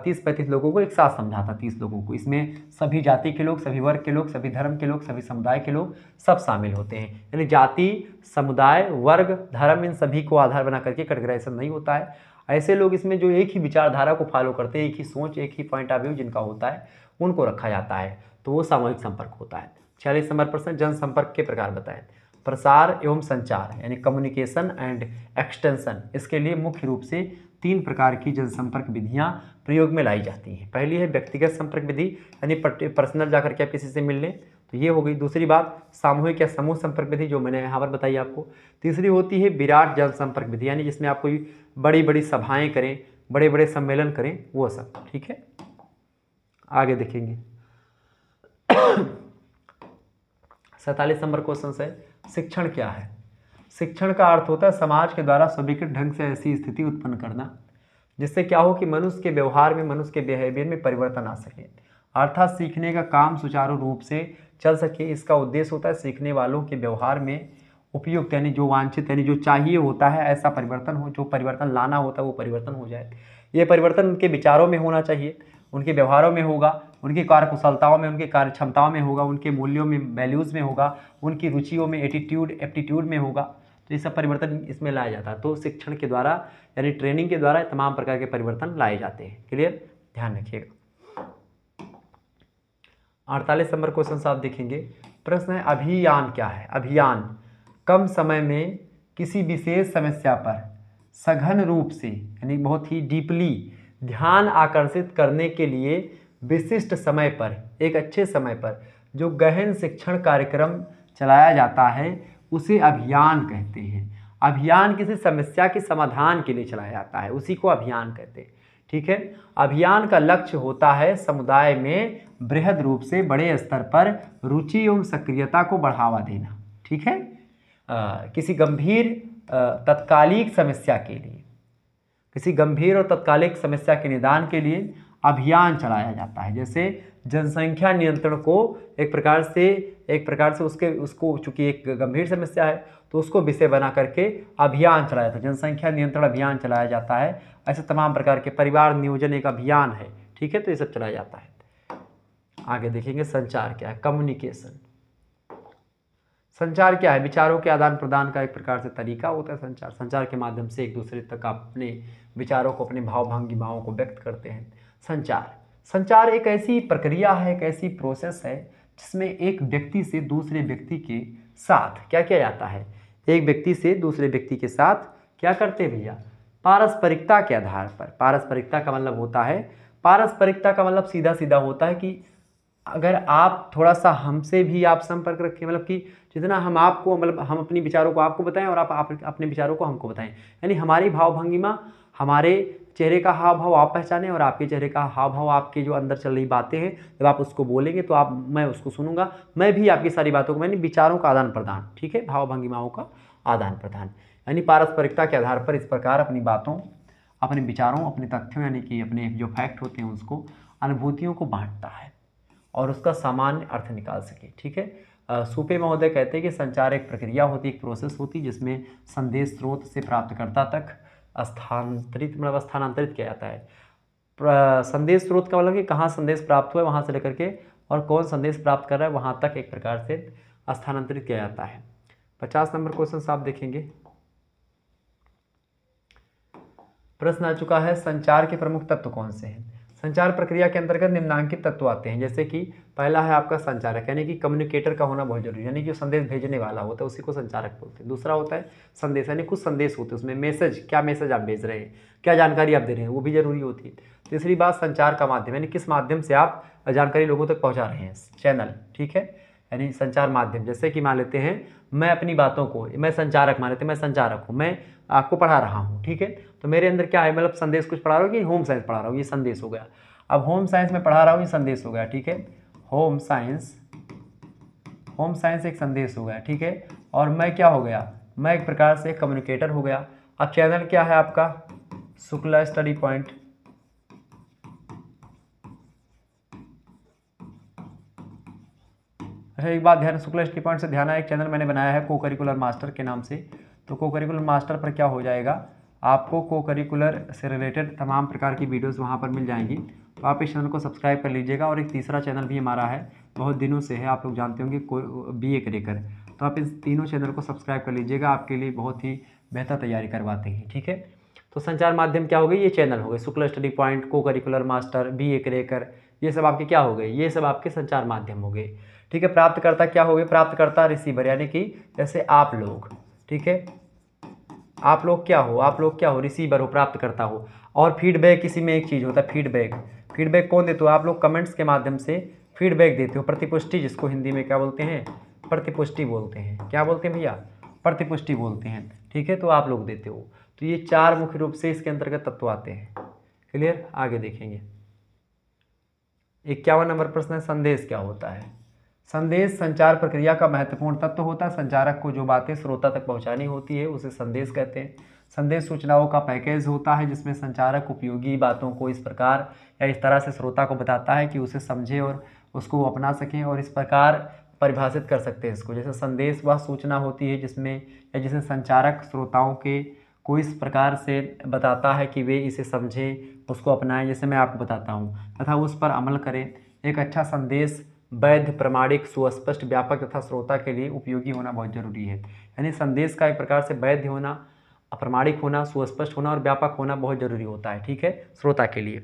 तीस पैंतीस लोगों को एक साथ समझाता तीस लोगों को इसमें सभी जाति के लोग सभी वर्ग के लोग सभी धर्म के लोग सभी समुदाय के लोग सब शामिल होते हैं यानी जाति समुदाय वर्ग धर्म इन सभी को आधार बना करके कटग्रेशन नहीं होता है ऐसे लोग इसमें जो एक ही विचारधारा को फॉलो करते हैं एक ही सोच एक ही पॉइंट ऑफ व्यू जिनका होता है उनको रखा जाता है तो वो सामूहिक संपर्क होता है छियालीस नंबर प्रश्न जनसंपर्क के प्रकार बताएं प्रसार एवं संचार यानी कम्युनिकेशन एंड एक्सटेंशन इसके लिए मुख्य रूप से तीन प्रकार की जनसंपर्क विधियाँ प्रयोग में लाई जाती हैं पहली है व्यक्तिगत संपर्क विधि यानी पर्सनल जाकर के आप किसी से मिल लें तो ये हो गई दूसरी बात सामूहिक या समूह संपर्क विधि जो मैंने यहाँ पर बताई आपको तीसरी होती है विराट जनसंपर्क विधि यानी जिसमें आप कोई बड़ी बड़ी सभाएँ करें बड़े बड़े सम्मेलन करें वो सब ठीक है आगे देखेंगे सैतालीस नंबर क्वेश्चन से शिक्षण क्या है शिक्षण का अर्थ होता है समाज के द्वारा स्वीकृत ढंग से ऐसी स्थिति उत्पन्न करना जिससे क्या हो कि मनुष्य के व्यवहार में मनुष्य के बिहेवियर में परिवर्तन आ सके अर्थात सीखने का काम सुचारू रूप से चल सके इसका उद्देश्य होता है सीखने वालों के व्यवहार में उपयुक्त यानी जो वांछित यानी जो चाहिए होता है ऐसा परिवर्तन हो जो परिवर्तन लाना होता है वो परिवर्तन हो जाए ये परिवर्तन उनके विचारों में होना चाहिए उनके व्यवहारों में होगा उनकी कार्यकुशलताओं में उनके कार्य क्षमताओं में होगा उनके मूल्यों में वैल्यूज़ में होगा उनकी रुचियों में एटीट्यूड एप्टीट्यूड में होगा तो ये सब परिवर्तन इसमें लाया जाता है तो शिक्षण के द्वारा यानी ट्रेनिंग के द्वारा तमाम प्रकार के परिवर्तन लाए जाते हैं क्लियर ध्यान रखिएगा अड़तालीस नंबर क्वेश्चन आप देखेंगे प्रश्न है अभियान क्या है अभियान कम समय में किसी विशेष समस्या पर सघन रूप से यानी बहुत ही डीपली ध्यान आकर्षित करने के लिए विशिष्ट समय पर एक अच्छे समय पर जो गहन शिक्षण कार्यक्रम चलाया जाता है उसे अभियान कहते हैं अभियान किसी समस्या के समाधान के लिए चलाया जाता है उसी को अभियान कहते हैं ठीक है अभियान का लक्ष्य होता है समुदाय में बृहद रूप से बड़े स्तर पर रुचि एवं सक्रियता को बढ़ावा देना ठीक है आ, किसी गंभीर तत्कालिक समस्या के लिए किसी गंभीर और तत्कालिक समस्या के निदान के लिए अभियान चलाया जाता है जैसे जनसंख्या नियंत्रण को एक प्रकार से एक प्रकार से उसके उसको चूँकि एक गंभीर समस्या है तो उसको विषय बना करके अभियान चलाया जाता है जनसंख्या नियंत्रण अभियान चलाया जाता है ऐसे तमाम प्रकार के परिवार नियोजन एक अभियान है ठीक है तो ये सब चलाया जाता है आगे देखेंगे संचार क्या है कम्युनिकेशन संचार क्या है विचारों के आदान प्रदान का एक प्रकार से तरीका होता है संचार संचार के माध्यम से एक दूसरे तक अपने विचारों को अपने भावभांगी भावों को व्यक्त करते हैं संचार संचार एक ऐसी प्रक्रिया है एक ऐसी प्रोसेस है जिसमें एक व्यक्ति से दूसरे व्यक्ति के साथ क्या किया जाता है एक व्यक्ति से दूसरे व्यक्ति के साथ क्या करते भैया पारस्परिकता के आधार पर पारस्परिकता का मतलब होता है पारस्परिकता का मतलब सीधा सीधा होता है कि अगर आप थोड़ा सा हमसे भी आप संपर्क रखें मतलब कि जितना हम आपको मतलब हम अपने विचारों को आपको बताएं और आप, आप अपने विचारों को हमको बताएं यानी हमारी भावभंगिमा हमारे चेहरे का हाव भाव आप पहचाने और आपके चेहरे का हाव भाव आपके जो अंदर चल रही बातें हैं जब आप उसको बोलेंगे तो आप मैं उसको सुनूंगा मैं भी आपकी सारी बातों को यानी विचारों का आदान प्रदान ठीक है भावभंगिमाओं का आदान प्रदान यानी पारस्परिकता के आधार पर इस प्रकार अपनी बातों अपने विचारों अपने तथ्यों यानी कि अपने जो फैक्ट होते हैं उसको अनुभूतियों को बांटता है और उसका सामान्य अर्थ निकाल सके ठीक है सूपे महोदय कहते हैं कि संचार एक प्रक्रिया होती एक प्रोसेस होती जिसमें संदेश स्रोत से प्राप्तकर्ता तक स्थानांतरित मतलब स्थानांतरित किया जाता है संदेश स्रोत का मतलब कि कहाँ संदेश प्राप्त हुआ है वहाँ से लेकर के और कौन संदेश प्राप्त कर रहा है वहाँ तक एक प्रकार से स्थानांतरित किया जाता है पचास नंबर क्वेश्चन आप देखेंगे प्रश्न आ चुका है संचार के प्रमुख तत्व कौन से हैं संचार प्रक्रिया के अंतर्गत निम्नांकित तत्व आते हैं जैसे कि पहला है आपका संचारक यानी कि कम्युनिकेटर का होना बहुत जरूरी है यानी कि संदेश भेजने वाला होता है उसी को संचारक बोलते हैं दूसरा होता है संदेश यानी कुछ संदेश होते हैं उसमें मैसेज क्या मैसेज आप भेज रहे हैं क्या जानकारी आप दे रहे हैं वो भी जरूरी होती है तीसरी बात संचार का माध्यम यानी किस माध्यम से आप जानकारी लोगों तक पहुँचा रहे हैं चैनल ठीक है यानी संचार माध्यम जैसे कि मान लेते हैं मैं अपनी बातों को मैं संचारक मान लेते हैं मैं संचारक हूँ मैं आपको पढ़ा रहा हूँ ठीक है तो मेरे अंदर क्या है मतलब संदेश कुछ पढ़ा रहा हूँ कि होम साइंस पढ़ा रहा हूँ ये संदेश हो गया अब होम साइंस में पढ़ा रहा हूँ ये संदेश हो गया ठीक है होम साइंस होम साइंस एक संदेश हो गया ठीक है और मैं क्या हो गया मैं एक प्रकार से कम्युनिकेटर हो गया अब चैनल क्या है आपका शुक्ला स्टडी पॉइंट है एक बात ध्यान शुक्ला स्टी पॉइंट से ध्यान आए एक चैनल मैंने बनाया है को करिकुलर मास्टर के नाम से तो को करिकुलर मास्टर पर क्या हो जाएगा आपको को करिकुलर से रिलेटेड तमाम प्रकार की वीडियोस वहाँ पर मिल जाएंगी तो आप इस चैनल को सब्सक्राइब कर लीजिएगा और एक तीसरा चैनल भी हमारा है बहुत दिनों से है आप लोग जानते होंगे को बी ए करेकर तो आप इन तीनों चैनल को सब्सक्राइब कर लीजिएगा आपके लिए बहुत ही बेहतर तैयारी करवाते हैं ठीक है तो संचार माध्यम क्या हो गए ये चैनल हो गए शुक्ला स्टडी पॉइंट को करिकुलर मास्टर बी ए करेकर ये सब आपके क्या हो गए ये सब आपके संचार माध्यम हो गए ठीक है प्राप्तकर्ता क्या हो गए प्राप्तकर्ता रिसीवर यानी कि जैसे आप लोग ठीक है आप लोग क्या हो आप लोग क्या हो रिसीवर हो प्राप्तकर्ता हो और फीडबैक किसी में एक चीज़ होता है फीडबैक फीडबैक कौन देते हो आप लोग कमेंट्स के माध्यम से फीडबैक देते हो प्रतिपुष्टि जिसको हिंदी में क्या बोलते हैं प्रतिपुष्टि बोलते हैं क्या बोलते हैं भैया प्रतिपुष्टि बोलते हैं ठीक है तो आप लोग देते हो तो ये चार मुख्य रूप से इसके अंतर्गत तत्व आते हैं क्लियर आगे देखेंगे इक्यावन नंबर प्रश्न है संदेश क्या होता है संदेश संचार प्रक्रिया का महत्वपूर्ण तत्व तो होता है संचारक को जो बातें श्रोता तक पहुंचानी होती है उसे संदेश कहते हैं संदेश सूचनाओं का पैकेज होता है जिसमें संचारक उपयोगी बातों को इस प्रकार या इस तरह से श्रोता को बताता है कि उसे समझे और उसको अपना सकें और इस प्रकार परिभाषित कर सकते हैं इसको जैसे संदेश वह सूचना होती है जिसमें या जिसे संचारक श्रोताओं के को इस प्रकार से बताता है कि वे इसे समझें उसको अपनाएं जैसे मैं आपको बताता हूँ तथा उस पर अमल करें एक अच्छा संदेश वैध प्रमाणिक सुस्पष्ट व्यापक तथा श्रोता के लिए उपयोगी होना बहुत जरूरी है यानी संदेश का एक प्रकार से वैध होना अप्रमाणिक होना सुस्पष्ट होना और व्यापक होना बहुत ज़रूरी होता है ठीक है श्रोता के लिए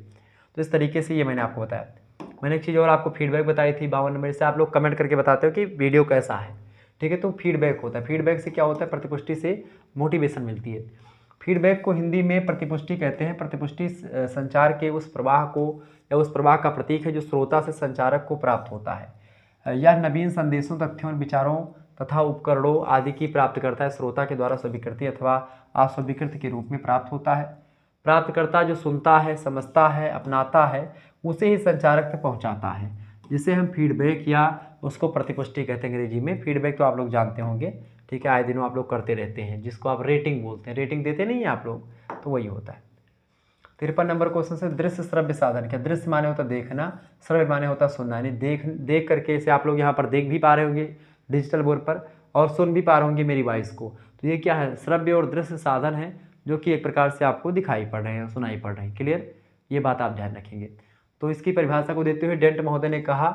तो इस तरीके से ये मैंने आपको बताया मैंने एक चीज़ और आपको फीडबैक बताई थी बावन नंबर से आप लोग कमेंट करके बताते हो कि वीडियो कैसा है ठीक है तो फीडबैक होता है फीडबैक से क्या होता है प्रतिपुष्टि से मोटिवेशन मिलती है फीडबैक को हिंदी में प्रतिपुष्टि कहते हैं प्रतिपुष्टि संचार के उस प्रवाह को या उस प्रवाह का प्रतीक है जो श्रोता से संचारक को प्राप्त होता है यह नवीन संदेशों तथ्यों और विचारों तथा उपकरणों आदि की प्राप्त करता है श्रोता के द्वारा स्वीकृति अथवा अस्वीकृत के रूप में प्राप्त होता है प्राप्तकर्ता जो सुनता है समझता है अपनाता है उसे ही संचारक तक पहुँचाता है जिसे हम फीडबैक या उसको प्रतिपुष्टि कहते हैं अंग्रेजी में फीडबैक तो आप लोग जानते होंगे ठीक है आए दिनों आप लोग करते रहते हैं जिसको आप रेटिंग बोलते हैं रेटिंग देते नहीं हैं आप लोग तो वही होता है तिरपन नंबर क्वेश्चन से दृश्य श्रव्य साधन क्या दृश्य माने होता देखना श्रव्य माने होता सुनना यानी देख देख करके इसे आप लोग यहाँ पर देख भी पा रहे होंगे डिजिटल बोर्ड पर और सुन भी पा रहे होंगे मेरी वॉइस को तो ये क्या है श्रव्य और दृश्य साधन है जो कि एक प्रकार से आपको दिखाई पड़ रहे हैं सुनाई पड़ रहे हैं क्लियर ये बात आप ध्यान रखेंगे तो इसकी परिभाषा को देते हुए डेंट महोदय ने कहा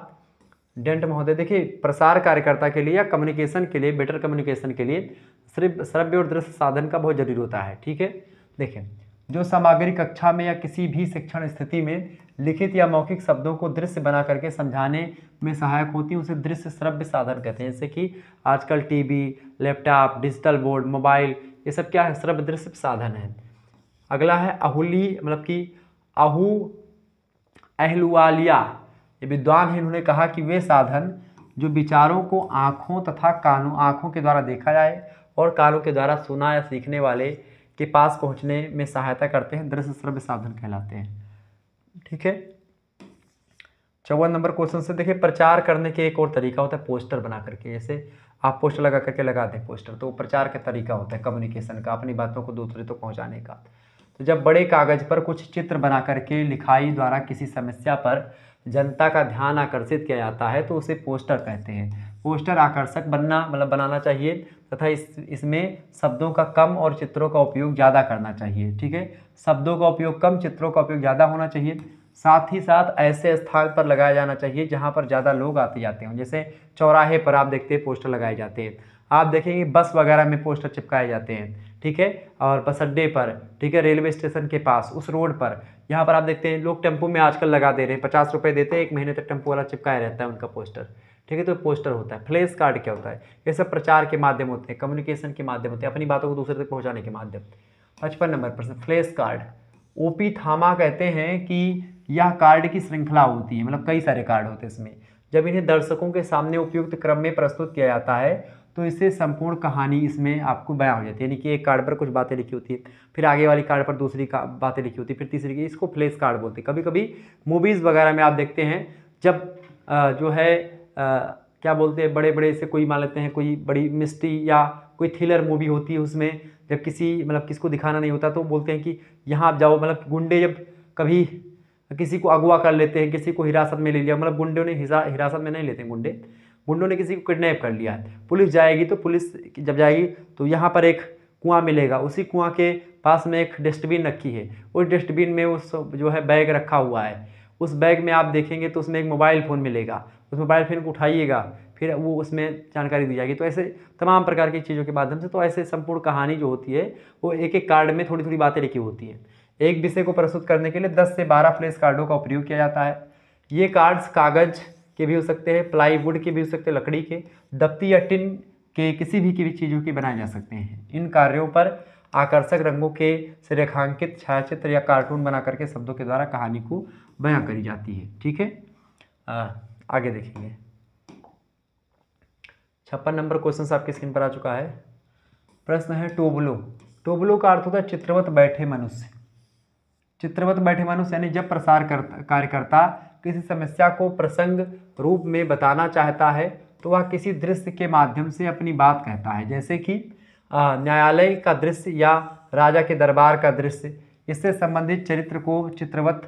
डेंट महोदय देखिए प्रसार कार्यकर्ता के लिए या कम्युनिकेशन के लिए बेटर कम्युनिकेशन के लिए सिर्फ श्रव्य और दृश्य साधन का बहुत जरूरी होता है ठीक है देखिए जो सामग्री कक्षा में या किसी भी शिक्षण स्थिति में लिखित या मौखिक शब्दों को दृश्य बना करके समझाने में सहायक होती है उसे दृश्य श्रव्य साधन कहते हैं जैसे कि आजकल TV, laptop digital board mobile ये सब क्या है श्रव्य दृश्य साधन है अगला है अहुली मतलब कि अहू अहलुआलिया ये विद्वान हैं इन्होंने कहा कि वे साधन जो विचारों को आँखों तथा कानों आँखों के द्वारा देखा जाए और कानों के द्वारा सुना या सीखने वाले के पास पहुँचने में सहायता करते हैं दृश्य श्रव्य साधन कहलाते हैं ठीक है चौवन नंबर क्वेश्चन से देखिए प्रचार करने के एक और तरीका होता है पोस्टर बना करके जैसे आप पोस्टर लगा करके लगा दें पोस्टर तो वो प्रचार का तरीका होता है कम्युनिकेशन का अपनी बातों को दूसरे तक तो पहुंचाने का तो जब बड़े कागज़ पर कुछ चित्र बना करके लिखाई द्वारा किसी समस्या पर जनता का ध्यान आकर्षित किया जाता है तो उसे पोस्टर कहते हैं पोस्टर आकर्षक बनना मतलब बनाना चाहिए तथा इस इसमें शब्दों का कम और चित्रों का उपयोग ज़्यादा करना चाहिए ठीक है शब्दों का उपयोग कम चित्रों का उपयोग ज़्यादा होना चाहिए साथ ही साथ ऐसे स्थान पर लगाया जाना चाहिए जहाँ पर ज़्यादा लोग आते जाते हों जैसे चौराहे पर आप देखते हैं पोस्टर लगाए जाते हैं आप देखेंगे बस वगैरह में पोस्टर चिपकाए जाते हैं ठीक है और बस अड्डे पर ठीक है रेलवे स्टेशन के पास उस रोड पर यहाँ पर आप देखते हैं लोग टेम्पो में आजकल लगा दे रहे हैं पचास रुपये देते हैं एक महीने तक टेम्पो वाला चिपकाया रहता है उनका पोस्टर ठीक है तो पोस्टर होता है फ्लेश कार्ड क्या होता है ये सब प्रचार के माध्यम होते हैं कम्युनिकेशन के माध्यम होते हैं अपनी बातों को दूसरे तक पहुँचाने के माध्यम पचपन नंबर प्रश्न फ्लेस कार्ड ओपी थामा कहते हैं कि यह कार्ड की श्रृंखला होती है मतलब कई सारे कार्ड होते हैं इसमें जब इन्हें दर्शकों के सामने उपयुक्त क्रम में प्रस्तुत किया जाता है तो इससे संपूर्ण कहानी इसमें आपको बयां हो जाती है यानी कि एक कार्ड पर कुछ बातें लिखी होती है फिर आगे वाली कार्ड पर दूसरी का बातें लिखी होती है फिर तीसरी की इसको फ्लेस कार्ड बोलते हैं कभी कभी मूवीज़ वगैरह में आप देखते हैं जब जो है क्या बोलते हैं बड़े बड़े से कोई मान लेते हैं कोई बड़ी मिस्ट्री या कोई थ्रिलर मूवी होती है उसमें जब किसी मतलब किसको दिखाना नहीं होता तो बोलते हैं कि यहाँ आप जाओ मतलब गुंडे जब कभी किसी को अगवा कर लेते हैं किसी को हिरासत में ले लिया मतलब गुंडे उन्हें हिरासत में नहीं लेते गुंडे गुंडों ने किसी को किडनैप कर लिया है पुलिस जाएगी तो पुलिस जब जाएगी तो यहाँ पर एक कुआं मिलेगा उसी कुआं के पास में एक डस्टबिन रखी है उस डस्टबिन में उस जो है बैग रखा हुआ है उस बैग में आप देखेंगे तो उसमें एक मोबाइल फ़ोन मिलेगा उस मोबाइल फ़ोन को उठाइएगा फिर वो उसमें जानकारी दी जाएगी तो ऐसे तमाम प्रकार की चीज़ों के माध्यम से तो ऐसे संपूर्ण कहानी जो होती है वो एक एक कार्ड में थोड़ी थोड़ी बातें लिखी होती हैं एक विषय को प्रस्तुत करने के लिए दस से बारह फ्लैश कार्डों का उपयोग किया जाता है ये कार्ड्स कागज़ के भी हो सकते हैं प्लाईवुड के भी हो सकते हैं लकड़ी के दफ्ती या टिन के किसी भी की भी चीज़ों के बनाए जा सकते हैं इन कार्यों पर आकर्षक रंगों के से रेखांकित छायाचित्र या कार्टून बना करके शब्दों के द्वारा कहानी को बयां करी जाती है ठीक है आगे देखेंगे छप्पन नंबर क्वेश्चन आपके स्क्रीन पर आ चुका है प्रश्न है टोबलो टोबलो का अर्थ होता है चित्रवत बैठे मनुष्य चित्रवत बैठे मानुष यानी जब प्रसार कर कार्यकर्ता किसी समस्या को प्रसंग रूप में बताना चाहता है तो वह किसी दृश्य के माध्यम से अपनी बात कहता है जैसे कि न्यायालय का दृश्य या राजा के दरबार का दृश्य इससे संबंधित चरित्र को चित्रवत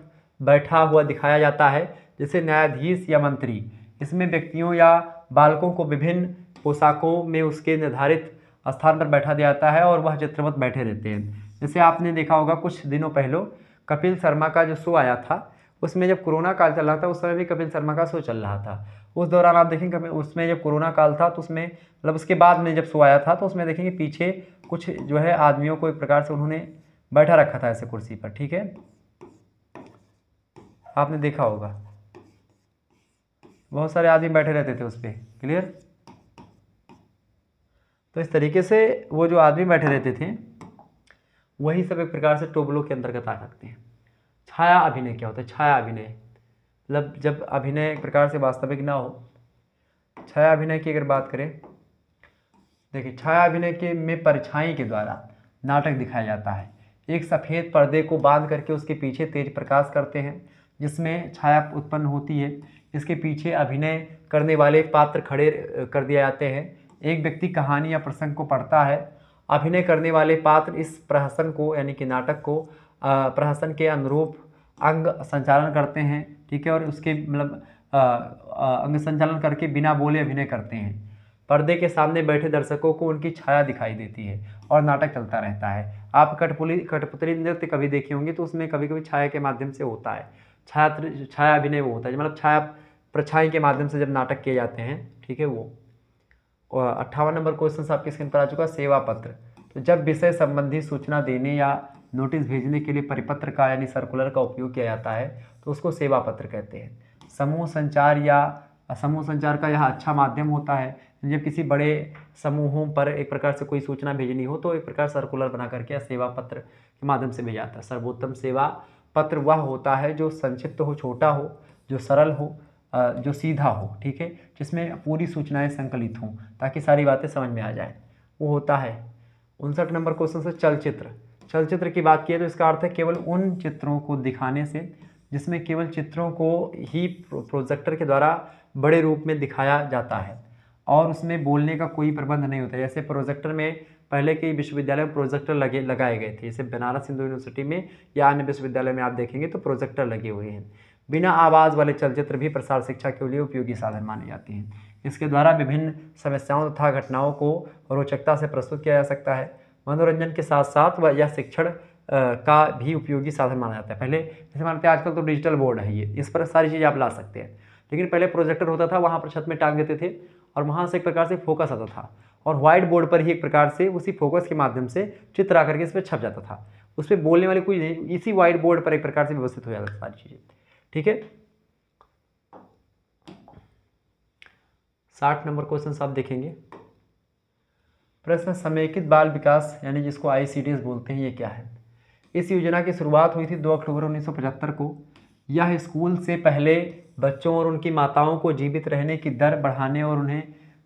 बैठा हुआ दिखाया जाता है जैसे न्यायाधीश या मंत्री इसमें व्यक्तियों या बालकों को विभिन्न पोशाकों में उसके निर्धारित स्थान पर बैठा दिया जाता है और वह चित्रवत बैठे रहते हैं जैसे आपने देखा होगा कुछ दिनों पहले कपिल शर्मा का जो शो आया था उसमें जब कोरोना काल चल रहा था उस समय भी कपिल शर्मा का शो चल रहा था उस दौरान आप देखेंगे उसमें जब कोरोना काल था तो उसमें मतलब उसके बाद में जब शो आया था तो उसमें देखेंगे पीछे कुछ जो है आदमियों को एक प्रकार से उन्होंने बैठा रखा था ऐसे कुर्सी पर ठीक है आपने देखा होगा बहुत सारे आदमी बैठे रहते थे उस पर क्लियर तो इस तरीके से वो जो आदमी बैठे रहते थे वही सब एक प्रकार से टोबलो के अंतर्गत आ सकते हैं छाया अभिनय क्या होता है छाया अभिनय मतलब जब अभिनय एक प्रकार से वास्तविक ना हो छाया अभिनय की अगर बात करें देखिए छाया अभिनय के में परछाई के द्वारा नाटक दिखाया जाता है एक सफ़ेद पर्दे को बांध करके उसके पीछे तेज प्रकाश करते हैं जिसमें छाया उत्पन्न होती है इसके पीछे अभिनय करने वाले पात्र खड़े कर दिए जाते हैं एक व्यक्ति कहानी या प्रसंग को पढ़ता है अभिनय करने वाले पात्र इस प्रहसन को यानी कि नाटक को प्रहसन के अनुरूप अंग संचालन करते हैं ठीक है और उसके मतलब अंग संचालन करके बिना बोले अभिनय करते हैं पर्दे के सामने बैठे दर्शकों को उनकी छाया दिखाई देती है और नाटक चलता रहता है आप कठपुली कठपुतली नृत्य कभी देखे होंगे तो उसमें कभी कभी छाया के माध्यम से होता है छाया छाया अभिनय वो होता है मतलब छाया प्रछाई के माध्यम से जब नाटक किए जाते हैं ठीक है वो अट्ठावन नंबर क्वेश्चन आपके स्क्रीन पर आ चुका सेवा पत्र तो जब विषय संबंधी सूचना देने या नोटिस भेजने के लिए परिपत्र का यानी सर्कुलर का उपयोग किया जाता है तो उसको सेवा पत्र कहते हैं समूह संचार या समूह संचार का यह अच्छा माध्यम होता है जब किसी बड़े समूहों पर एक प्रकार से कोई सूचना भेजनी हो तो एक प्रकार सर्कुलर बना करके या सेवा पत्र के माध्यम से भेजा जाता है सर्वोत्तम सेवा पत्र वह होता है जो संक्षिप्त हो छोटा हो जो सरल हो जो सीधा हो ठीक है जिसमें पूरी सूचनाएं संकलित हों ताकि सारी बातें समझ में आ जाए वो होता है उनसठ नंबर क्वेश्चन से चलचित्र चलचित्र की बात की है तो इसका अर्थ है केवल उन चित्रों को दिखाने से जिसमें केवल चित्रों को ही प्रोजेक्टर के द्वारा बड़े रूप में दिखाया जाता है और उसमें बोलने का कोई प्रबंध नहीं होता जैसे प्रोजेक्टर में पहले के विश्वविद्यालय में प्रोजेक्टर लगे लगाए गए थे जैसे बनारस हिंदू यूनिवर्सिटी में या अन्य विश्वविद्यालय में आप देखेंगे तो प्रोजेक्टर लगे हुए हैं बिना आवाज़ वाले चलचित्र भी प्रसार शिक्षा के लिए उपयोगी साधन माने जाते हैं इसके द्वारा विभिन्न समस्याओं तथा घटनाओं को रोचकता से प्रस्तुत किया जा सकता है मनोरंजन के साथ साथ वह यह शिक्षण का भी उपयोगी साधन माना जाता है पहले जैसे मानते हैं आजकल तो डिजिटल बोर्ड है ये इस पर सारी चीज़ें आप ला सकते हैं लेकिन पहले प्रोजेक्टर होता था वहाँ पर छत में टांग देते थे और वहाँ से एक प्रकार से फोकस आता था और व्हाइट बोर्ड पर ही एक प्रकार से उसी फोकस के माध्यम से चित्र आकर के इस पर छप जाता था उस पर बोलने वाले कोई नहीं इसी व्हाइट बोर्ड पर एक प्रकार से व्यवस्थित हो जाता था सारी चीज़ें ठीक है साठ नंबर क्वेश्चन आप देखेंगे प्रश्न समेकित बाल विकास यानी जिसको आई बोलते हैं ये क्या है इस योजना की शुरुआत हुई थी 2 अक्टूबर 1975 को यह स्कूल से पहले बच्चों और उनकी माताओं को जीवित रहने की दर बढ़ाने और उन्हें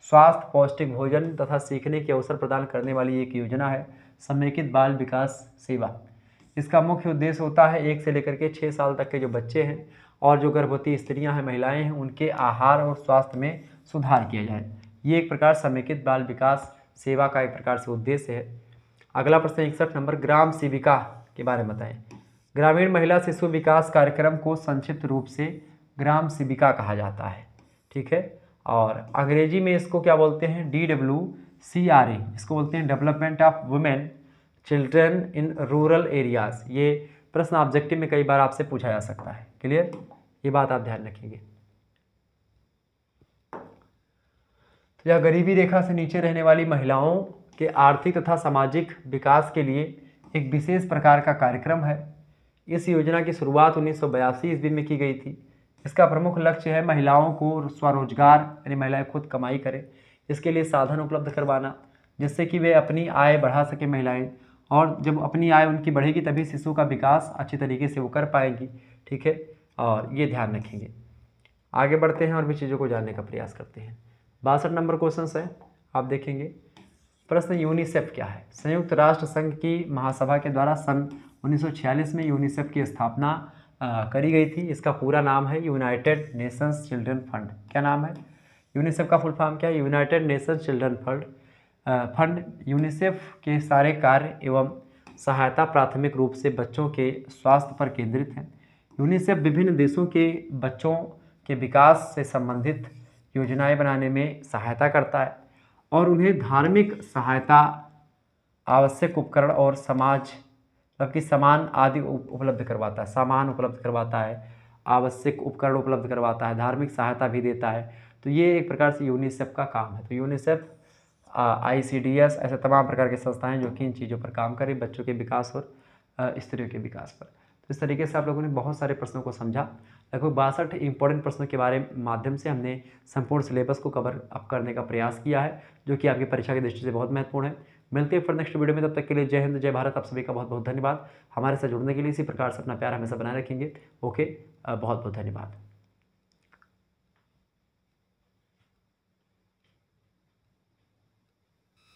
स्वास्थ्य पौष्टिक भोजन तथा सीखने के अवसर प्रदान करने वाली एक योजना है समेकित बाल विकास सेवा इसका मुख्य उद्देश्य होता है एक से लेकर के छः साल तक के जो बच्चे हैं और जो गर्भवती स्त्रियां हैं महिलाएं हैं उनके आहार और स्वास्थ्य में सुधार किया जाए ये एक प्रकार समेकित बाल विकास सेवा का एक प्रकार से उद्देश्य है अगला प्रश्न इकसठ नंबर ग्राम सेविका के बारे में बताएं ग्रामीण महिला शिशु विकास कार्यक्रम को संक्षिप्त रूप से ग्राम सेविका कहा जाता है ठीक है और अंग्रेजी में इसको क्या बोलते हैं D W C R A इसको बोलते हैं development of women children in rural areas ये प्रश्न ऑब्जेक्टिव में कई बार आपसे पूछा जा सकता है क्लियर ये बात आप ध्यान रखेंगे तो यह गरीबी रेखा से नीचे रहने वाली महिलाओं के आर्थिक तथा सामाजिक विकास के लिए एक विशेष प्रकार का कार्यक्रम है इस योजना की शुरुआत उन्नीस ईस्वी में की गई थी इसका प्रमुख लक्ष्य है महिलाओं को स्वरोजगार यानी महिलाएं खुद कमाई करें इसके लिए साधन उपलब्ध करवाना जिससे कि वे अपनी आय बढ़ा सकें महिलाएं और जब अपनी आय उनकी बढ़ेगी तभी शिशु का विकास अच्छे तरीके से वो कर पाएगी ठीक है और ये ध्यान रखेंगे आगे बढ़ते हैं और भी चीज़ों को जानने का प्रयास करते हैं बासठ नंबर क्वेश्चन है आप देखेंगे प्रश्न यूनिसेफ क्या है संयुक्त राष्ट्र संघ की महासभा के द्वारा सन 1946 में यूनिसेफ की स्थापना आ, करी गई थी इसका पूरा नाम है यूनाइटेड नेशंस चिल्ड्रन फंड क्या नाम है यूनिसेफ का फुल फॉर्म क्या है United Nations Children Fund fund UNICEF के सारे कार्य एवं सहायता प्राथमिक रूप से बच्चों के स्वास्थ्य पर केंद्रित हैं यूनिसेफ विभिन्न देशों के बच्चों के विकास से संबंधित योजनाएं बनाने में सहायता करता है और उन्हें धार्मिक सहायता आवश्यक उपकरण और समाज मतलब कि सामान आदि उपलब्ध करवाता है सामान उपलब्ध करवाता है आवश्यक उपकरण उपलब्ध करवाता है धार्मिक सहायता भी देता है तो ये एक प्रकार से यूनिसेफ का काम है तो UNICEF I C D S ऐसे तमाम प्रकार की संस्थाएं जो कि इन चीज़ों पर काम करें बच्चों के विकास और स्त्रियों के विकास पर तो इस तरीके से आप लोगों ने बहुत सारे प्रश्नों को समझा लगभग बासठ इंपॉर्टेंट प्रश्नों के बारे में माध्यम से हमने संपूर्ण सिलेबस को कवर अप करने का प्रयास किया है जो कि आपकी परीक्षा की दृष्टि से बहुत महत्वपूर्ण है मिलते हैं फिर नेक्स्ट वीडियो में तब तक के लिए जय हिंद जय भारत आप सभी का बहुत बहुत धन्यवाद हमारे साथ जुड़ने के लिए इसी प्रकार से अपना प्यार हमेशा बनाए रखेंगे ओके बहुत बहुत धन्यवाद